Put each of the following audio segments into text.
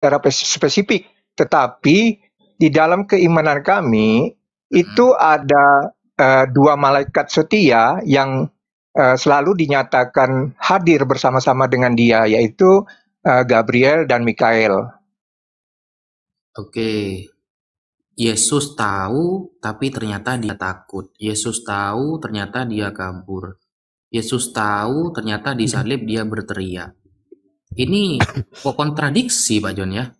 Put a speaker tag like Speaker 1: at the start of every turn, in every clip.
Speaker 1: secara spesifik, tetapi di dalam keimanan kami hmm. itu ada uh, dua malaikat setia yang uh, selalu dinyatakan hadir bersama-sama dengan dia, yaitu uh, Gabriel dan Mikael.
Speaker 2: Oke, Yesus tahu, tapi ternyata dia takut. Yesus tahu, ternyata dia kabur. Yesus tahu, ternyata disalib hmm. dia berteriak ini kok kontradiksi Pak John ya.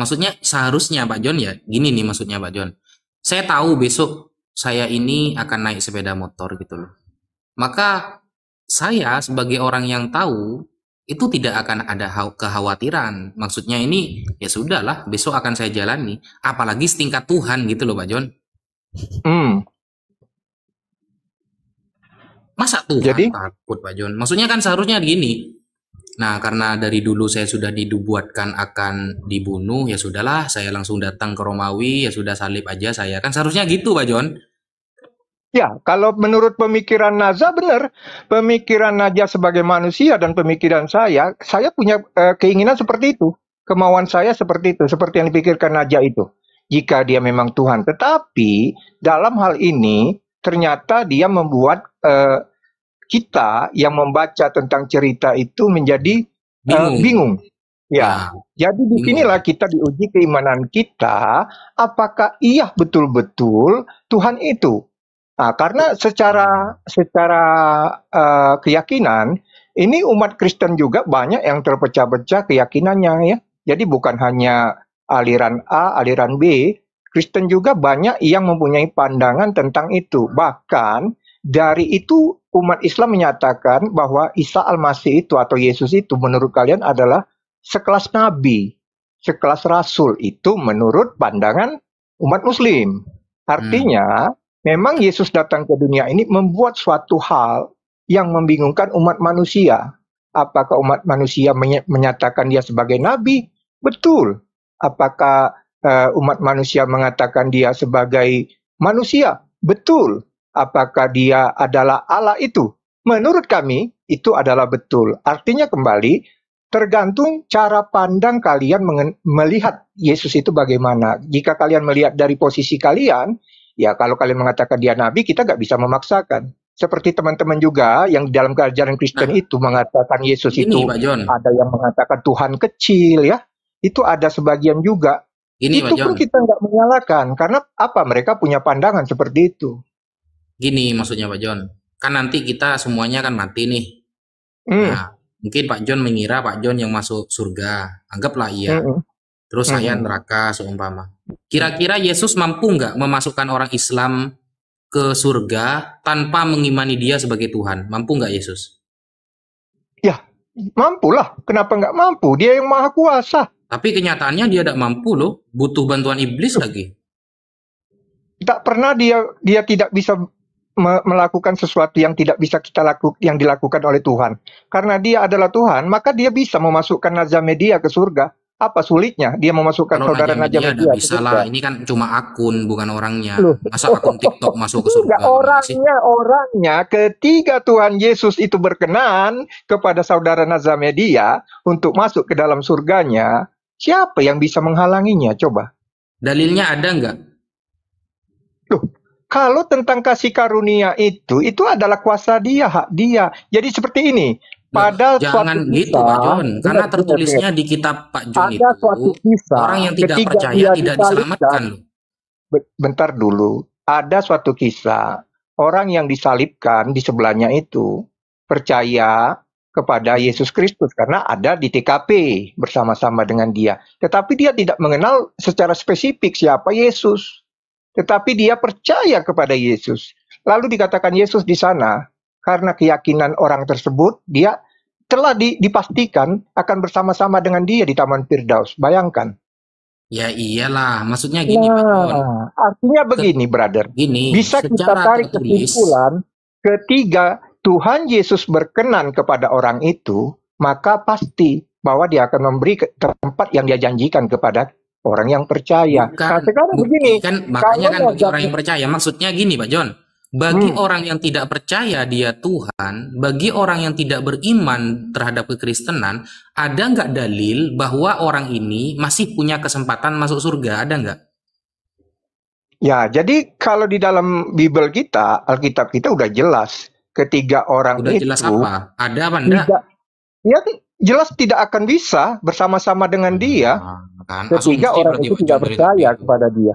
Speaker 2: Maksudnya seharusnya Pak John ya, gini nih maksudnya Pak John. Saya tahu besok saya ini akan naik sepeda motor gitu loh. Maka saya sebagai orang yang tahu itu tidak akan ada kekhawatiran. Maksudnya ini ya sudahlah, besok akan saya jalani. Apalagi setingkat Tuhan gitu loh, Pak John. Hmm. Masa Tuhan takut, Pak John? Maksudnya kan seharusnya gini, Nah, karena dari dulu saya sudah dibuatkan akan dibunuh, ya sudahlah, saya langsung datang ke Romawi, ya sudah salib aja saya. Kan seharusnya gitu, Pak John.
Speaker 1: Ya, kalau menurut pemikiran Naza benar, pemikiran Naja sebagai manusia dan pemikiran saya, saya punya eh, keinginan seperti itu, kemauan saya seperti itu, seperti yang dipikirkan Naja itu. Jika dia memang Tuhan, tetapi dalam hal ini ternyata dia membuat eh, kita yang membaca tentang cerita itu menjadi eh, bingung. Uh, bingung. Ya, nah, jadi di kita diuji keimanan kita, apakah iya betul-betul Tuhan itu. Nah, karena secara secara uh, keyakinan ini umat Kristen juga banyak yang terpecah-pecah keyakinannya ya. Jadi bukan hanya aliran A, aliran B, Kristen juga banyak yang mempunyai pandangan tentang itu. Bahkan dari itu umat Islam menyatakan bahwa Isa Al-Masih itu atau Yesus itu menurut kalian adalah sekelas nabi, sekelas rasul itu menurut pandangan umat muslim. Artinya hmm. memang Yesus datang ke dunia ini membuat suatu hal yang membingungkan umat manusia. Apakah umat manusia menyatakan dia sebagai nabi? Betul. Apakah uh, umat manusia mengatakan dia sebagai manusia? Betul apakah dia adalah Allah itu? Menurut kami, itu adalah betul. Artinya kembali, tergantung cara pandang kalian melihat Yesus itu bagaimana. Jika kalian melihat dari posisi kalian, ya kalau kalian mengatakan dia nabi, kita nggak bisa memaksakan. Seperti teman-teman juga yang dalam keajaran Kristen nah, itu mengatakan Yesus ini, itu ada yang mengatakan Tuhan kecil ya. Itu ada sebagian juga. Ini, itu Pak John. pun kita nggak menyalahkan karena apa mereka punya pandangan seperti itu.
Speaker 2: Gini maksudnya Pak John, kan nanti kita semuanya akan mati nih. Mm. Nah, mungkin Pak John mengira Pak John yang masuk surga, anggaplah iya. Mm. Terus mm. saya hmm, hmm. neraka seumpama. Kira-kira Yesus mampu nggak memasukkan orang Islam ke surga tanpa mengimani dia sebagai Tuhan? Mampu nggak Yesus?
Speaker 1: Ya, mampulah. Kenapa nggak mampu? Dia yang maha kuasa.
Speaker 2: Tapi kenyataannya dia tidak mampu loh, butuh bantuan iblis lagi.
Speaker 1: Tak pernah dia dia tidak bisa melakukan sesuatu yang tidak bisa kita lakukan yang dilakukan oleh Tuhan. Karena dia adalah Tuhan, maka dia bisa memasukkan Nazamedia ke surga. Apa sulitnya dia memasukkan Kalau saudara Nazamedia? Nazamedia bisa ini
Speaker 2: kan cuma akun bukan orangnya. Loh. Masa akun TikTok masuk ke surga?
Speaker 1: Tidak, orangnya, orangnya ketika Tuhan Yesus itu berkenan kepada saudara Nazamedia untuk masuk ke dalam surganya, siapa yang bisa menghalanginya coba? Dalilnya ada nggak? Loh, kalau tentang kasih karunia itu, itu adalah kuasa dia, hak dia. Jadi seperti ini, pada jangan suatu gitu Pak John karena tidak, tertulisnya tidak, di
Speaker 2: kitab Pak John ada itu suatu kisah, orang yang tidak percaya tidak diselamatkan
Speaker 1: bentar dulu ada suatu kisah orang yang disalibkan di sebelahnya itu percaya kepada Yesus Kristus karena ada di TKP bersama-sama dengan dia tetapi dia tidak mengenal secara spesifik siapa Yesus tetapi dia percaya kepada Yesus. Lalu dikatakan Yesus di sana, karena keyakinan orang tersebut, dia telah dipastikan akan bersama-sama dengan dia di Taman Firdaus. Bayangkan. Ya iyalah, maksudnya gini. Nah, artinya begini, Se brother. Gini, Bisa kita tarik tertulis, kesimpulan ketiga Tuhan Yesus berkenan kepada orang itu, maka pasti bahwa dia akan memberi tempat yang dia janjikan kepada orang yang percaya. Bukan, nah, sekarang begini, kan makanya kan bagi orang yang percaya,
Speaker 2: maksudnya gini, Pak John. Bagi hmm. orang yang tidak percaya dia Tuhan, bagi orang yang tidak beriman terhadap kekristenan, ada nggak dalil bahwa orang ini masih punya kesempatan masuk surga? Ada nggak?
Speaker 1: Ya, jadi kalau di dalam Bible kita, Alkitab kita udah jelas ketiga orang udah itu. Udah jelas apa?
Speaker 2: Ada apa enggak? Tidak,
Speaker 1: ya jelas tidak akan bisa bersama-sama dengan nah, dia kan? asumsi orang itu tidak percaya
Speaker 2: itu. kepada dia.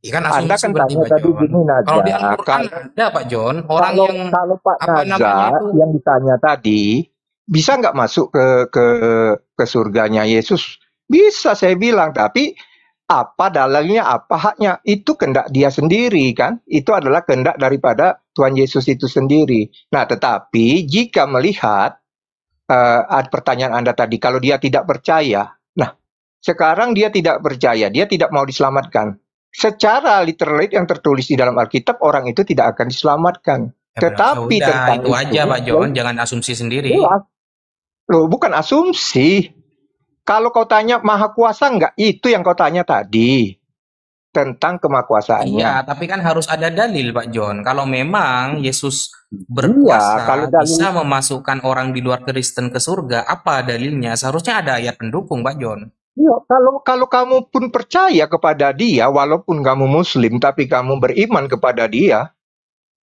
Speaker 2: Ya kan Anda kan tanya tadi gini
Speaker 1: Naja. Kalau di Al-Qur'an kan ada Pak John, orang kalau, yang kalau Pak apa yang ditanya tadi bisa nggak masuk ke ke ke surganya Yesus? Bisa saya bilang, tapi apa dalangnya, apa haknya itu kendak dia sendiri kan? Itu adalah kendak daripada Tuhan Yesus itu sendiri. Nah, tetapi jika melihat uh, pertanyaan Anda tadi, kalau dia tidak percaya, nah sekarang dia tidak percaya, dia tidak mau diselamatkan. Secara literal yang tertulis di dalam Alkitab, orang itu tidak akan diselamatkan. Ya, tetapi ya udah, tentang itu, itu aja Pak John,
Speaker 2: jangan asumsi sendiri. Iya.
Speaker 1: loh, bukan asumsi. Kalau kau tanya maha kuasa enggak, itu yang kau tanya tadi tentang kemakuasaannya. Iya,
Speaker 2: tapi kan harus ada dalil, Pak John. Kalau memang Yesus iya, berkuasa iya, kalau dalil... bisa memasukkan orang di luar Kristen ke surga, apa dalilnya? Seharusnya ada ayat pendukung, Pak John.
Speaker 1: Iya, kalau kalau kamu pun percaya kepada Dia, walaupun kamu Muslim, tapi kamu beriman kepada Dia,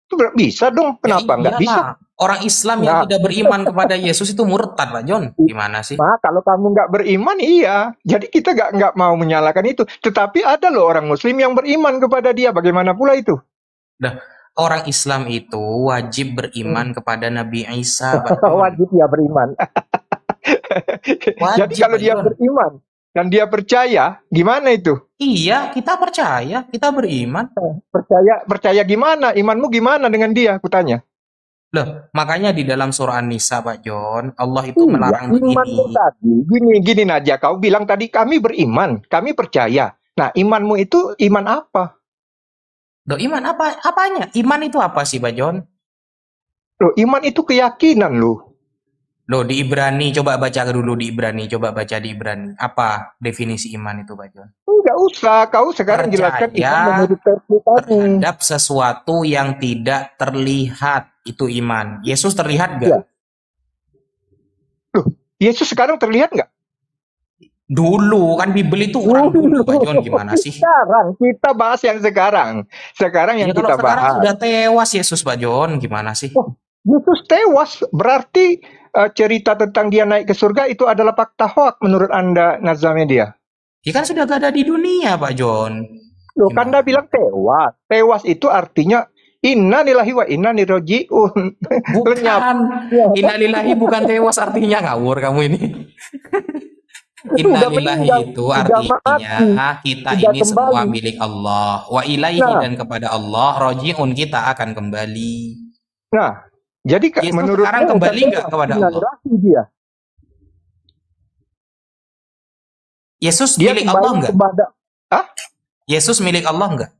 Speaker 1: itu bisa dong. Kenapa ya, nggak bisa?
Speaker 2: Orang Islam yang nah. tidak beriman kepada Yesus itu murtad, Pak John. Gimana sih? Nah, kalau
Speaker 1: kamu nggak beriman, iya. Jadi kita nggak nggak mau menyalahkan itu. Tetapi ada loh orang Muslim yang beriman kepada dia. Bagaimana pula itu?
Speaker 2: Nah, orang Islam itu wajib beriman hmm. kepada Nabi Isa.
Speaker 1: wajib ya beriman. wajib, Jadi kalau dia beriman dan dia percaya, gimana itu? Iya, kita percaya, kita beriman. Percaya, percaya gimana? Imanmu gimana dengan dia? Kutanya.
Speaker 2: Loh, makanya di dalam surah An-Nisa, Pak John, Allah itu iya, melarang begini. Tadi,
Speaker 1: gini, gini naja kau bilang tadi kami beriman, kami percaya. Nah, imanmu itu iman
Speaker 2: apa? Loh, iman apa? Apanya? Iman itu apa sih, Pak John? Loh, iman itu keyakinan, loh. Loh, di Ibrani, coba baca dulu di Ibrani, coba baca di Ibrani. Apa definisi iman itu, Pak John? Enggak usah, kau sekarang Percaya jelaskan iman menurut Terhadap sesuatu yang tidak terlihat itu iman. Yesus terlihat gak? Ya. Loh, Yesus sekarang terlihat nggak? Dulu kan Bibel itu orang dulu, Pak John gimana sih?
Speaker 1: Sekarang kita bahas yang sekarang. Sekarang yang ya, kita sekarang bahas. sudah
Speaker 2: tewas Yesus Pak John gimana sih? Oh,
Speaker 1: Yesus tewas berarti uh, cerita tentang dia naik ke surga itu adalah fakta hoax menurut Anda Nazamedia? Ya kan sudah gak ada di dunia Pak John. Loh, kan Anda bilang tewas. Tewas itu artinya Inna lillahi wa inna nirojiun,
Speaker 2: Bukan. Ya, kan? inna lillahi bukan tewas artinya ngawur kamu ini. Inna lillahi itu artinya kita Tidak ini kembali. semua milik Allah. Wa ilaihi nah. dan kepada Allah rojiun kita akan kembali. Nah, jadi Yesus menurut sekarang kembali nggak kepada Allah?
Speaker 1: Dia. Yesus dia milik Allah enggak? Kepada, Hah? Yesus milik Allah enggak?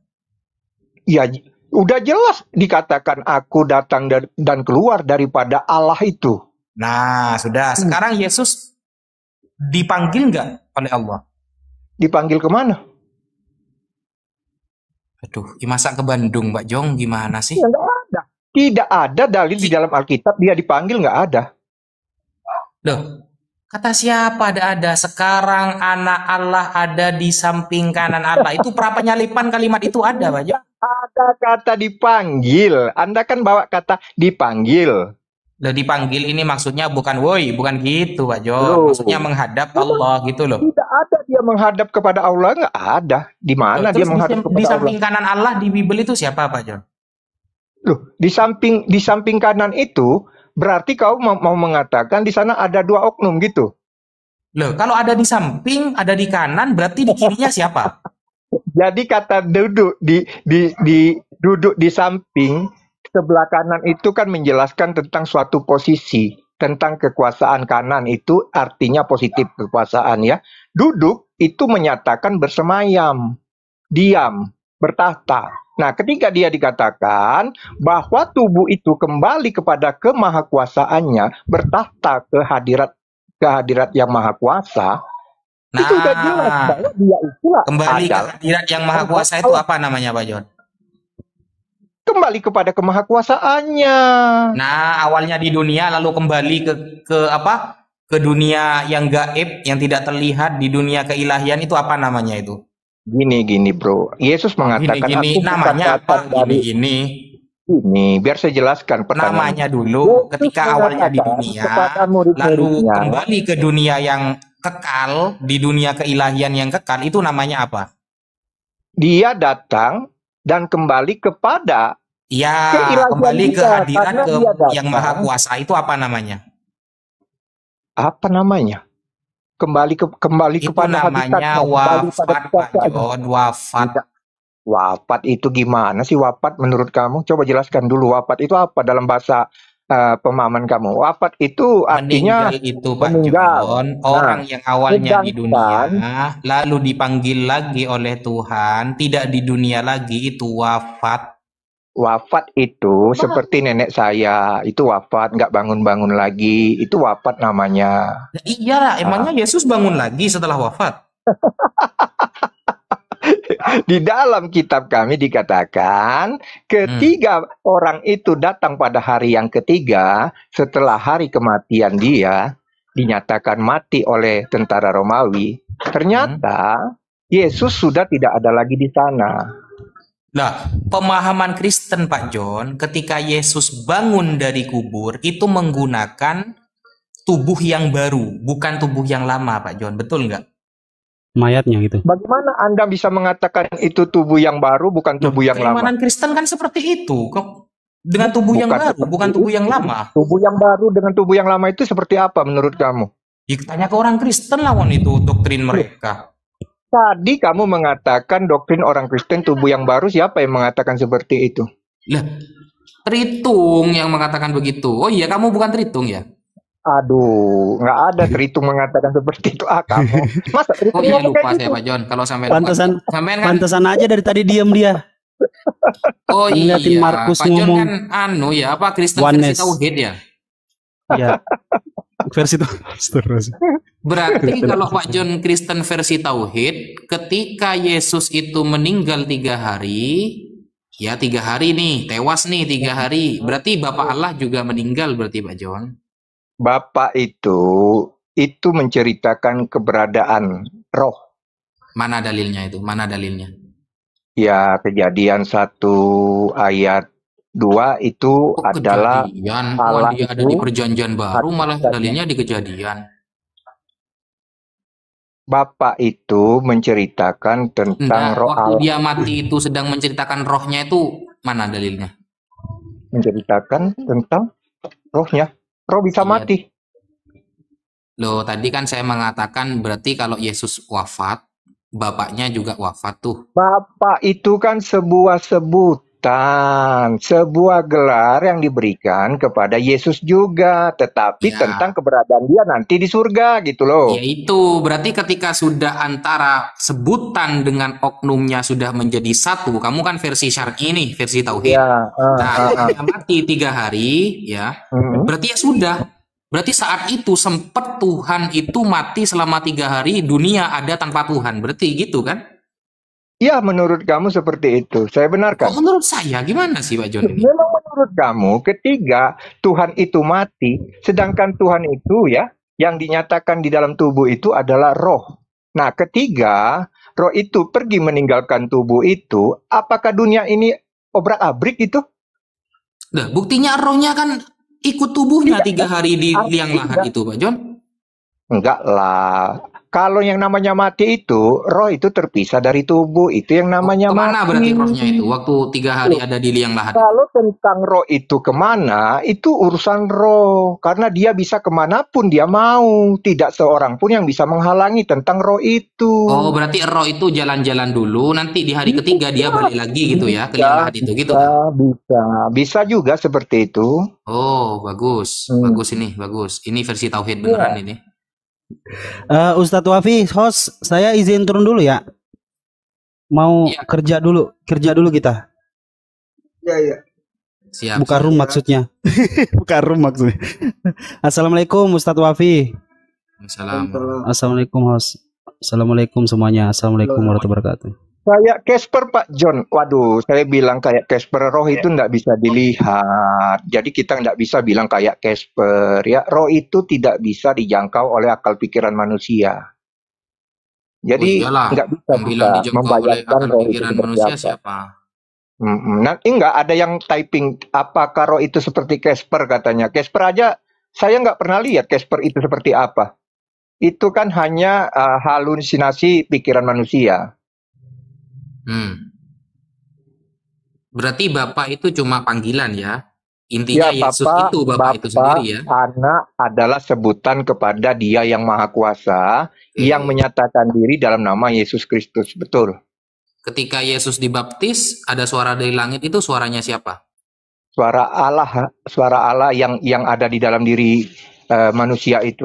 Speaker 1: Ya, Udah jelas dikatakan aku datang dan keluar daripada Allah itu. Nah, sudah. Hmm. Sekarang hmm. Yesus
Speaker 2: dipanggil nggak oleh Allah? Dipanggil kemana? Aduh, masa ke Bandung, Mbak Jong, gimana sih? Tidak ada. Tidak ada dalil
Speaker 1: di dalam Alkitab dia dipanggil nggak ada. Loh,
Speaker 2: kata siapa ada ada sekarang anak Allah ada di samping kanan Allah. Itu berapa nyalipan
Speaker 1: kalimat itu ada, Mbak Jong? Ada kata dipanggil. Anda kan bawa kata
Speaker 2: dipanggil. Loh dipanggil ini maksudnya bukan woi, bukan gitu Pak Jo. Loh. Maksudnya menghadap Allah gitu loh. Tidak ada dia menghadap kepada Allah, nggak ada. Di mana dia menghadap di, kepada Di samping Allah? kanan Allah di Bible itu siapa Pak Jo?
Speaker 1: Loh, di samping di samping kanan itu berarti kau mau, mau mengatakan di sana ada dua oknum gitu.
Speaker 2: Loh, kalau ada di samping, ada di kanan, berarti di kirinya siapa? Jadi kata
Speaker 1: duduk di di di duduk di samping sebelah kanan itu kan menjelaskan tentang suatu posisi, tentang kekuasaan kanan itu artinya positif kekuasaan ya. Duduk itu menyatakan bersemayam, diam, bertahta. Nah, ketika dia dikatakan bahwa tubuh itu kembali kepada kemahakuasaannya, bertahta ke hadirat kehadirat yang maha
Speaker 2: kuasa, Nah, itu udah jelas bahwa dia itulah kembali adalah. ke yang maha kuasa itu apa namanya Pak John?
Speaker 1: Kembali kepada kemahakuasaannya.
Speaker 2: Nah, awalnya di dunia lalu kembali ke ke apa? Ke dunia yang gaib, yang tidak terlihat di dunia keilahian itu apa namanya itu?
Speaker 1: Gini gini bro, Yesus mengatakan gini, gini. aku namanya apa? Dari... Gini gini. Ini biar saya jelaskan pertanyaan. namanya
Speaker 2: dulu. ketika awalnya di dunia, lalu kembali ke dunia yang kekal di dunia keilahian yang kekal itu namanya apa? Dia
Speaker 1: datang dan kembali kepada ya kembali ke hadirat ke yang maha
Speaker 2: kuasa itu apa namanya?
Speaker 1: Apa namanya? Kembali ke kembali itu kepada namanya wafat Pak wafat. Tidak. Wafat itu gimana sih wafat menurut kamu? Coba jelaskan dulu wafat itu apa dalam bahasa uh, pemahaman kamu. Wafat itu artinya meninggal itu
Speaker 2: Pak meninggal. John, nah, orang nah, yang awalnya di dunia lalu dipanggil lagi oleh Tuhan, tidak di dunia lagi itu wafat. Wafat itu seperti nenek saya,
Speaker 1: itu wafat, nggak bangun-bangun lagi, itu wafat namanya.
Speaker 2: Nah, iya, emangnya ah. Yesus bangun lagi setelah wafat?
Speaker 1: di dalam kitab kami dikatakan ketiga hmm. orang itu datang pada hari yang ketiga setelah hari kematian dia dinyatakan mati oleh tentara Romawi. Ternyata hmm. Yesus sudah tidak ada lagi di sana.
Speaker 2: Nah, pemahaman Kristen Pak John ketika Yesus bangun dari kubur itu menggunakan tubuh yang baru, bukan tubuh yang lama
Speaker 1: Pak John, betul nggak? mayatnya gitu. Bagaimana Anda bisa mengatakan itu tubuh yang baru bukan tubuh yang lama? Keimanan
Speaker 2: Kristen kan seperti
Speaker 1: itu. Kok dengan tubuh bukan yang baru, bukan tubuh yang lama. Tubuh yang baru dengan tubuh yang lama itu seperti apa menurut kamu? Ya, tanya ke orang Kristen
Speaker 2: lawan itu doktrin mereka.
Speaker 1: Tadi kamu mengatakan doktrin orang Kristen tubuh yang baru siapa yang mengatakan seperti itu? Lah,
Speaker 2: Tritung yang mengatakan begitu. Oh iya, kamu bukan Tritung ya? Aduh, nggak ada Tritung mengatakan seperti itu ah kamu. Masa Tritung oh, iya, lupa saya gitu? Pak John. Kalau sampai pantesan, lupa. Sampean kan pantesan aja dari tadi diam dia. Oh kan iya, Markus Pak John kan anu ya, apa Kristen versi tauhid ya? Iya. versi tauhid. Berarti kalau Pak John Kristen versi tauhid, ketika Yesus itu meninggal tiga hari, ya tiga hari nih, tewas nih tiga hari. Berarti Bapak Allah juga meninggal berarti Pak John.
Speaker 1: Bapak itu itu menceritakan keberadaan roh.
Speaker 2: Mana dalilnya itu? Mana dalilnya?
Speaker 1: Ya, kejadian satu ayat dua itu oh, adalah kejadian. Allah dia ada di perjanjian baru malah dalilnya
Speaker 2: di kejadian.
Speaker 1: Bapak itu menceritakan tentang Nggak, roh waktu Allah. dia mati
Speaker 2: itu sedang menceritakan rohnya itu mana dalilnya? Menceritakan tentang rohnya roh bisa iya. mati. Loh, tadi kan saya mengatakan berarti kalau Yesus wafat, bapaknya juga wafat tuh. Bapak itu
Speaker 1: kan sebuah sebut bukan sebuah gelar yang diberikan kepada Yesus juga, tetapi ya. tentang keberadaan dia nanti di surga gitu loh. Ya
Speaker 2: itu, berarti ketika sudah antara sebutan dengan oknumnya sudah menjadi satu, kamu kan versi syar'i ini, versi tauhid.
Speaker 3: Ya, uh, nah,
Speaker 2: uh, mati tiga hari, ya, uh berarti ya sudah. Berarti saat itu sempat Tuhan itu mati selama tiga hari, dunia ada tanpa Tuhan. Berarti gitu kan?
Speaker 1: Iya menurut kamu seperti itu. Saya benarkan. Oh, menurut saya gimana sih Pak Joni? Memang menurut kamu ketiga Tuhan itu mati, sedangkan Tuhan itu ya yang dinyatakan di dalam tubuh itu adalah roh. Nah, ketiga roh itu pergi meninggalkan tubuh itu, apakah dunia ini obrak-abrik itu?
Speaker 2: Nah,
Speaker 3: buktinya rohnya kan
Speaker 2: ikut tubuhnya tidak, tiga hari di liang lahat itu, Pak John. Enggak lah
Speaker 1: kalau yang namanya mati itu roh itu terpisah dari tubuh itu yang namanya kemana mati. berarti rohnya
Speaker 2: itu waktu tiga hari ada di liang lahat
Speaker 1: kalau tentang roh itu kemana itu urusan roh karena dia bisa kemanapun dia mau tidak seorang pun yang bisa menghalangi tentang roh itu oh
Speaker 2: berarti roh itu jalan-jalan dulu nanti di hari ketiga dia balik lagi gitu ya ke liang lahat itu
Speaker 1: gitu kan? bisa, bisa bisa juga seperti itu
Speaker 2: oh bagus hmm. bagus ini bagus ini versi tauhid beneran ya. ini Uh, Ustadz Wafi, host, saya izin turun dulu ya. Mau ya. kerja dulu, kerja dulu kita. Ya, ya. Siap. Buka room ya. maksudnya. Buka room maksudnya. Assalamualaikum Ustadz Wafi.
Speaker 1: Assalamualaikum.
Speaker 2: Assalamualaikum host. Assalamualaikum semuanya. Assalamualaikum warahmatullahi wabarakatuh.
Speaker 1: Kayak Casper Pak John. Waduh, saya bilang kayak Casper. Roh iya. itu tidak bisa dilihat. Jadi kita tidak bisa bilang kayak Casper. Ya, roh itu tidak bisa dijangkau oleh akal pikiran manusia. Jadi oh, nggak bisa kita membayangkan roh itu manusia apa. siapa? mm Nah, enggak ada yang typing apa Karo itu seperti Casper katanya. Casper aja saya nggak pernah lihat Casper itu seperti apa. Itu kan hanya uh, halusinasi pikiran manusia.
Speaker 2: Hmm. Berarti Bapak itu cuma panggilan ya? Intinya ya, Bapak, Yesus itu Bapak, Bapak itu sendiri
Speaker 1: ya? Anak adalah sebutan kepada dia yang maha kuasa hmm. yang menyatakan diri dalam nama Yesus Kristus, betul.
Speaker 2: Ketika Yesus dibaptis, ada suara dari langit itu suaranya siapa?
Speaker 1: Suara Allah, suara Allah yang yang ada di dalam diri uh, manusia itu.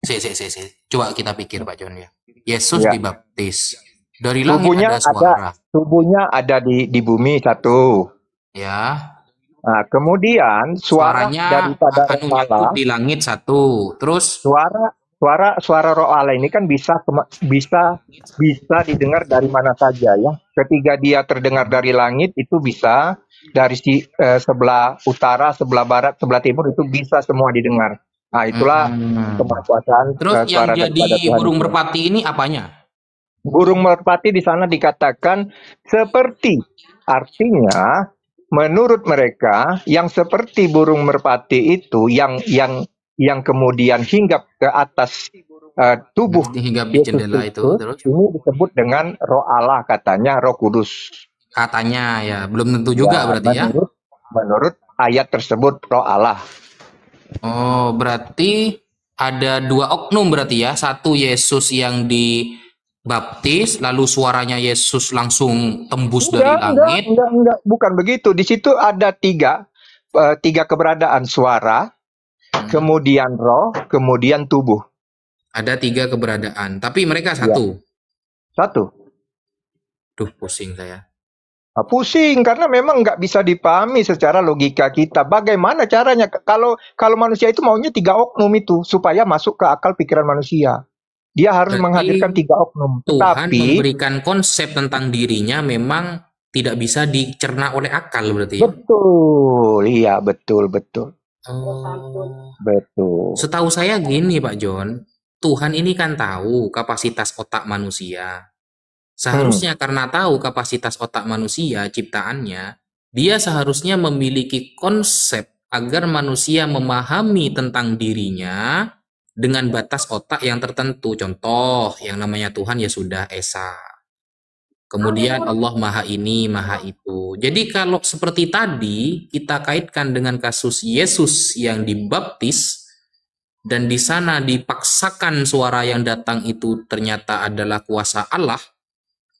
Speaker 2: Si, si, si, si. Coba kita pikir Pak John ya.
Speaker 1: Yesus ya. dibaptis dari langit tubuhnya ada suara. Ada, tubuhnya ada di di bumi satu. Ya. Nah, kemudian suara Suaranya daripada akan kepala di langit satu. Terus suara suara suara roh Allah ini kan bisa bisa bisa didengar dari mana saja ya. Ketika dia terdengar dari langit itu bisa dari si eh, sebelah utara, sebelah barat, sebelah timur itu bisa semua didengar. Nah, itulah hmm. kemakuasaan Terus eh, suara yang jadi burung merpati
Speaker 2: ini apanya?
Speaker 1: Burung merpati di sana dikatakan seperti. Artinya, menurut mereka yang seperti burung merpati itu yang yang yang kemudian hinggap ke atas uh, tubuh hinggap di jendela itu, itu ini disebut dengan roh Allah katanya roh kudus
Speaker 2: katanya ya belum tentu juga ya, berarti ya? menurut, ya menurut ayat tersebut roh Allah oh berarti ada dua oknum berarti ya satu Yesus yang di baptis lalu suaranya Yesus langsung tembus enggak, dari langit? Enggak,
Speaker 1: enggak, enggak, bukan begitu. Di situ ada tiga uh, tiga keberadaan suara, hmm. kemudian roh, kemudian tubuh. Ada tiga keberadaan, tapi mereka iya. satu. Ya. Satu. Duh, pusing saya. Nah, pusing karena memang nggak bisa dipahami secara logika kita. Bagaimana caranya kalau kalau manusia itu maunya tiga oknum itu supaya masuk ke akal pikiran manusia. Dia harus Berarti menghadirkan tiga oknum. Tuhan Tetapi, memberikan
Speaker 2: konsep tentang dirinya memang tidak bisa dicerna oleh akal berarti. Ya? Betul, iya betul betul.
Speaker 3: Hmm.
Speaker 2: betul. Setahu saya gini Pak John, Tuhan ini kan tahu kapasitas otak manusia. Seharusnya hmm. karena tahu kapasitas otak manusia ciptaannya, dia seharusnya memiliki konsep agar manusia memahami tentang dirinya dengan batas otak yang tertentu. Contoh yang namanya Tuhan ya sudah Esa. Kemudian oh. Allah Maha ini, Maha itu. Jadi kalau seperti tadi kita kaitkan dengan kasus Yesus yang dibaptis dan di sana dipaksakan suara yang datang itu ternyata adalah kuasa Allah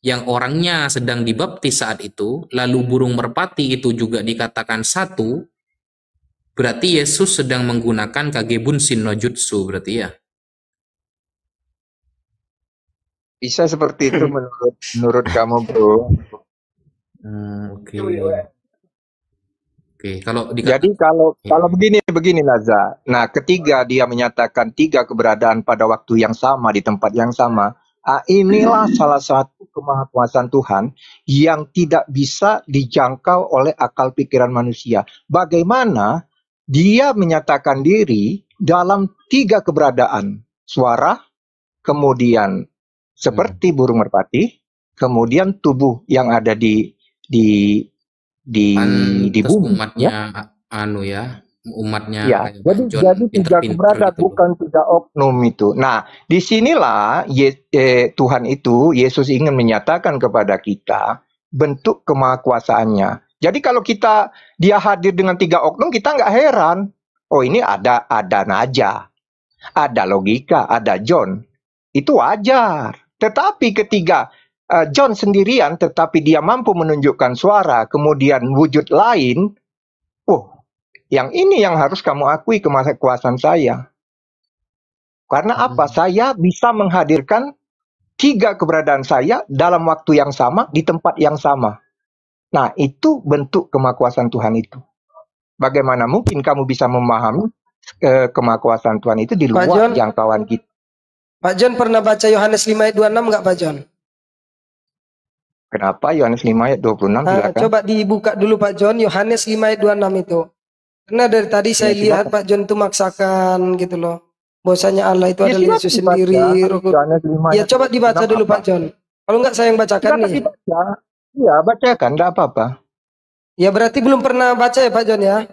Speaker 2: yang orangnya sedang dibaptis saat itu, lalu burung merpati itu juga dikatakan satu, Berarti Yesus sedang menggunakan kagebun no jutsu berarti ya?
Speaker 1: Bisa seperti itu menurut menurut kamu bro. Hmm, Oke. Okay. Ya.
Speaker 2: Oke, okay, kalau dikata... jadi
Speaker 1: kalau kalau begini begini Naza. Nah, ketiga dia menyatakan tiga keberadaan pada waktu yang sama di tempat yang sama. Ah, inilah salah satu kemahakuasaan Tuhan yang tidak bisa dijangkau oleh akal pikiran manusia. Bagaimana dia menyatakan diri dalam tiga keberadaan, suara, kemudian seperti hmm. burung merpati, kemudian tubuh yang ada di di di An, di bumi umatnya ya? anu ya umatnya ya jadi John, jadi tiga keberadaan gitu bukan tiga oknum itu nah disinilah Ye, eh, Tuhan itu Yesus ingin menyatakan kepada kita bentuk kemahakuasaannya jadi kalau kita dia hadir dengan tiga oknum kita nggak heran. Oh ini ada ada Naja, ada logika, ada John. Itu wajar. Tetapi ketiga uh, John sendirian tetapi dia mampu menunjukkan suara kemudian wujud lain. Oh yang ini yang harus kamu akui kekuasaan saya. Karena hmm. apa? Saya bisa menghadirkan tiga keberadaan saya dalam waktu yang sama di tempat yang sama. Nah, itu bentuk kemakuasaan Tuhan itu. Bagaimana mungkin kamu bisa memahami eh, kemakuasaan Tuhan itu di luar Pak John, jangkauan kita? Pak John
Speaker 4: pernah baca Yohanes 5 ayat 26 nggak Pak John?
Speaker 1: Kenapa Yohanes 5 ayat 26 nah, Coba
Speaker 4: dibuka dulu Pak John Yohanes 5 ayat 26 itu. Karena dari tadi ya, saya ya, lihat Pak John tuh maksakan gitu loh. Bahwasanya Allah itu ya, adalah Yesus sendiri. Ya, Iya coba dibaca dulu Pak John. Kalau enggak saya yang bacakan nih. Dibaca. Iya, baca
Speaker 1: bacakan, ya, tidak apa-apa. Ya berarti belum pernah baca ya Pak John ya?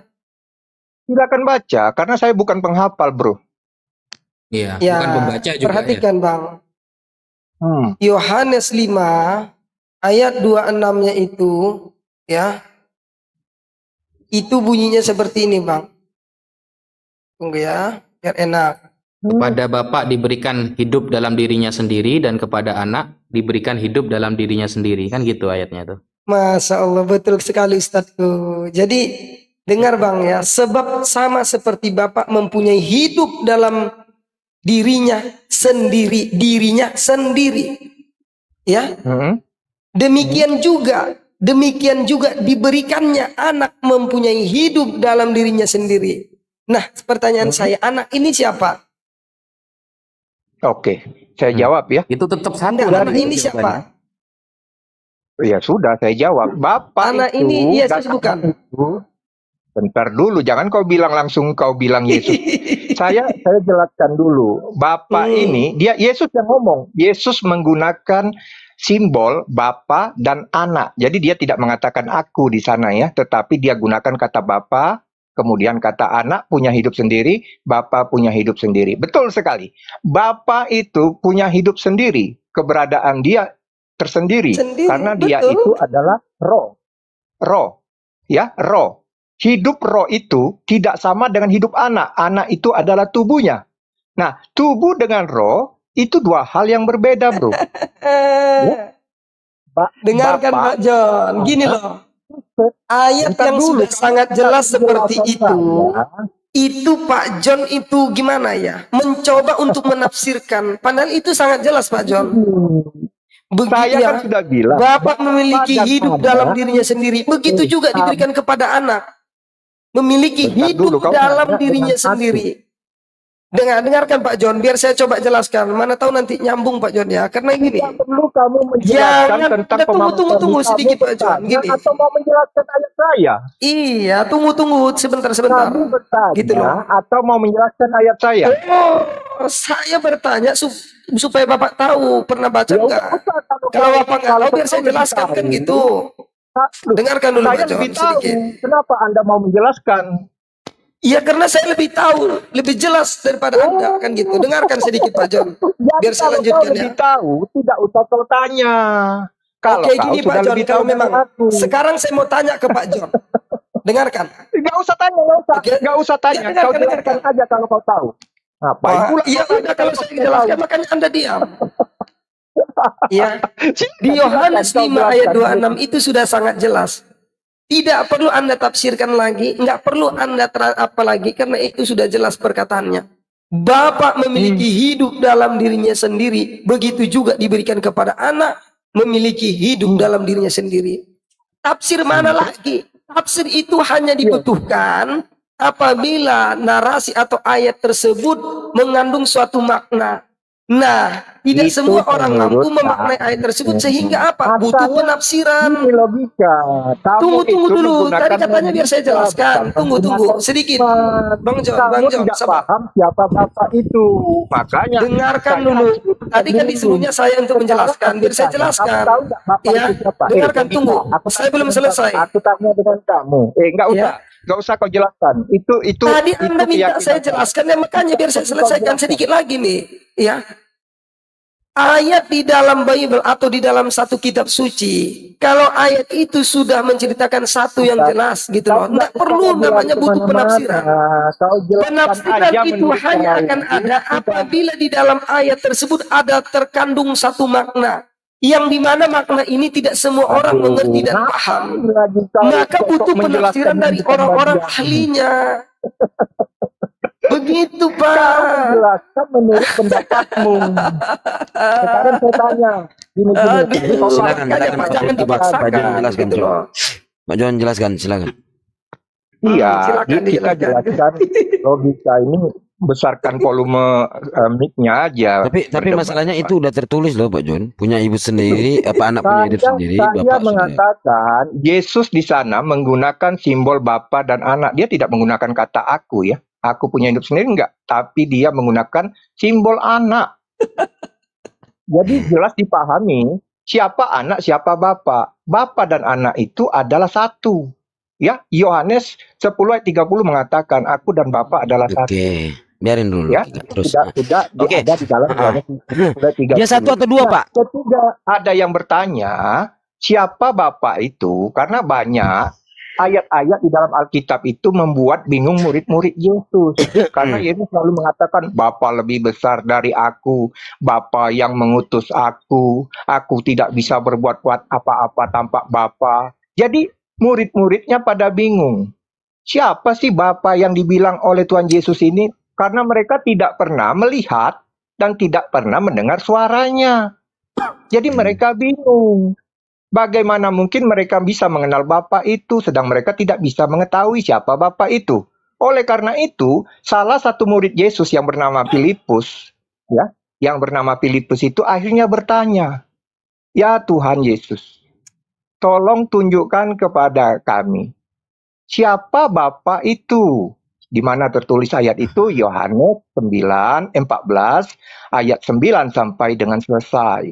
Speaker 1: Tidak akan baca, karena saya bukan penghafal bro. Iya, ya, bukan pembaca juga Perhatikan ya.
Speaker 4: Bang. Hmm. Yohanes hmm. 5 ayat 26-nya itu ya. Itu bunyinya seperti ini Bang. Tunggu ya, biar enak.
Speaker 2: Kepada Bapak diberikan hidup dalam dirinya sendiri dan kepada anak diberikan hidup dalam dirinya sendiri kan gitu ayatnya tuh
Speaker 4: Masya Allah betul sekali Ustadzku jadi dengar Bang ya sebab sama seperti Bapak mempunyai hidup dalam dirinya sendiri dirinya sendiri ya mm-hmm. demikian juga demikian juga diberikannya anak mempunyai hidup dalam dirinya sendiri nah pertanyaan mm-hmm. saya anak ini siapa
Speaker 1: oke okay saya hmm. jawab ya. Itu tetap satu. anak ini siapa? Ya sudah, saya jawab. Bapak anak itu ini iya saya bukan. bentar dulu, jangan kau bilang langsung kau bilang Yesus. saya saya jelaskan dulu. Bapak hmm. ini dia Yesus yang ngomong. Yesus menggunakan simbol bapak dan Anak. Jadi dia tidak mengatakan aku di sana ya, tetapi dia gunakan kata bapak. Kemudian kata anak punya hidup sendiri, bapak punya hidup sendiri. Betul sekali. Bapak itu punya hidup sendiri, keberadaan dia tersendiri sendiri, karena betul. dia itu adalah roh. Roh. Ya, roh. Hidup roh itu tidak sama dengan hidup anak. Anak itu adalah tubuhnya. Nah, tubuh dengan roh itu dua hal yang berbeda, Bro. ya? Ba Dengarkan Pak John,
Speaker 4: gini loh. Ayat ah, yang dulu, sudah sangat jelas seperti itu. Itu Pak John itu gimana ya? Mencoba untuk menafsirkan. Padahal itu sangat jelas Pak John. Hmm. Begitu saya ya. kan sudah bilang. Bapak memiliki Bapak hidup dalam dirinya sendiri. Begitu juga diberikan kepada anak. Memiliki hidup dulu, dalam dirinya sendiri. Dengar, dengarkan Pak John, biar saya coba jelaskan. Mana tahu nanti nyambung Pak John ya. Karena ini nih. perlu kamu menjelaskan ya, ya, tentang ya, tunggu, tunggu, tunggu sedikit Pak John. Gini. Atau mau menjelaskan ayat saya? Iya, tunggu, tunggu sebentar, sebentar. Kamu bertanya, gitu loh. atau mau menjelaskan ayat saya? Oh, saya bertanya supaya Bapak tahu pernah baca ya, enggak? kalau, kalau Bapak enggak tahu biar saya jelaskan kan gitu.
Speaker 1: Dengarkan dulu saya Pak John sedikit. Kenapa Anda mau menjelaskan?
Speaker 4: Iya karena saya lebih tahu, lebih jelas daripada oh, Anda kan gitu. Iya. Dengarkan sedikit Pak John. Biar Jadi, saya lanjutkan ya. Lebih tahu,
Speaker 1: tidak usah tanya. Kalau Oke, gini Pak John, kalau memang
Speaker 4: aku. sekarang saya mau tanya ke Pak John. dengarkan. Tidak usah tanya, enggak usah. Oke. usah tanya. Ya, dengarkan, kau dengarkan aja kalau kau tahu.
Speaker 1: Apa? Yang oh, iya, udah kalau saya jelaskan
Speaker 4: makanya Anda diam. Iya. Di Yohanes 5 ayat 26 itu sudah sangat jelas. Tidak perlu Anda tafsirkan lagi, nggak perlu Anda apa lagi karena itu sudah jelas perkataannya. Bapak memiliki hmm. hidup dalam dirinya sendiri, begitu juga diberikan kepada anak memiliki hidup hmm. dalam dirinya sendiri. Tafsir mana lagi? Tafsir itu hanya ya. dibutuhkan apabila narasi atau ayat tersebut mengandung suatu makna. Nah, tidak itu semua orang mampu memaknai ayat tersebut sehingga apa? Butuh penafsiran. logika.
Speaker 1: Tunggu tunggu dulu. Tadi katanya biar saya jelaskan. Tunggu tunggu sedikit. Bang John, Bang John, sabar. paham siapa bapak itu. Makanya dengarkan dulu. Tadi kan disuruhnya saya untuk menjelaskan. Biar saya jelaskan. Ya, dengarkan tunggu. Saya belum selesai. Aku tanya dengan kamu. Eh, enggak iya. usah. Gak usah kau jelaskan. Itu itu Tadi itu Anda minta saya jelaskan ya makanya biar saya selesaikan sedikit lagi nih,
Speaker 4: ya. Ayat di dalam Bible atau di dalam satu kitab suci, kalau ayat itu sudah menceritakan satu yang jelas gitu loh, nggak perlu namanya butuh penafsiran.
Speaker 1: Eh, penafsiran itu hanya akan ada
Speaker 4: apabila di dalam ayat tersebut ada terkandung satu makna yang dimana makna ini tidak semua orang Aduh, mengerti dan paham,
Speaker 1: maka butuh penafsiran dari orang-orang ahlinya.
Speaker 4: Begitu Pak. Jelaskan menurut pendapatmu. Sekarang saya tanya. Gini, gini. silakan, silakan, Pak, jangan dipaksakan. Pak John jelaskan,
Speaker 3: gitu Pak John jelaskan, silakan. Iya, kita jelaskan
Speaker 1: logika ini besarkan
Speaker 3: volume uh, mic-nya aja. Tapi tapi masalahnya itu udah tertulis loh Pak John, punya ibu sendiri apa anak punya ibu sendiri, saya Bapak
Speaker 1: mengatakan Yesus di sana menggunakan simbol Bapa dan anak. Dia tidak menggunakan kata aku ya. Aku punya hidup sendiri enggak, tapi dia menggunakan simbol anak. Jadi jelas dipahami siapa anak, siapa bapak. Bapak dan anak itu adalah satu. Ya, Yohanes 10 ayat 30 mengatakan aku dan Bapak adalah satu
Speaker 3: biarin dulu ya terus tidak tidak okay. ada di dalam -huh.
Speaker 1: tiga dia satu atau dua nah, pak ketiga ada yang bertanya siapa bapak itu karena banyak ayat-ayat di dalam Alkitab itu membuat bingung murid-murid Yesus karena Yesus selalu mengatakan bapak lebih besar dari aku bapak yang mengutus aku aku tidak bisa berbuat kuat apa-apa tanpa bapak jadi murid-muridnya pada bingung siapa sih Bapak yang dibilang oleh Tuhan Yesus ini karena mereka tidak pernah melihat dan tidak pernah mendengar suaranya. Jadi hmm. mereka bingung. Bagaimana mungkin mereka bisa mengenal Bapak itu sedang mereka tidak bisa mengetahui siapa Bapak itu? Oleh karena itu, salah satu murid Yesus yang bernama Filipus, ya, yang bernama Filipus itu akhirnya bertanya, "Ya Tuhan Yesus, tolong tunjukkan kepada kami siapa Bapak itu?" di mana tertulis ayat itu Yohanes 9 14 ayat 9 sampai dengan selesai.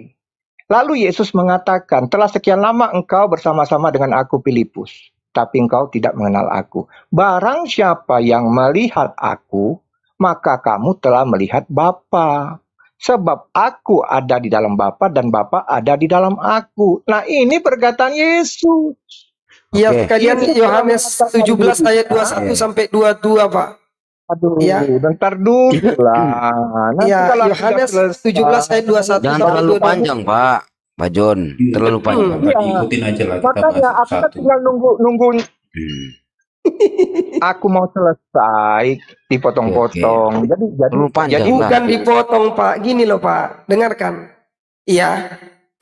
Speaker 1: Lalu Yesus mengatakan, "Telah sekian lama engkau bersama-sama dengan aku Filipus, tapi engkau tidak mengenal aku. Barang siapa yang melihat aku, maka kamu telah melihat Bapa." Sebab aku ada di dalam Bapa dan Bapa ada di dalam aku. Nah ini perkataan Yesus. Iya, okay. kalian iya, iya, Yohanes 17 iya, ayat 21 okay. sampai
Speaker 4: 22,
Speaker 1: Pak. Aduh, ya. bentar dulu lah. Iya, Yohanes 17 ayat 21 Jangan terlalu 22. panjang,
Speaker 3: Pak. Pak John, terlalu panjang. Hmm, iya. Ikutin aja lah. Makanya aku
Speaker 1: tinggal nunggu nunggu
Speaker 3: hmm.
Speaker 1: aku mau selesai dipotong-potong. Okay. Jadi jadi panjang, jadi bukan dipotong,
Speaker 4: Pak. Gini loh, Pak. Dengarkan. Iya.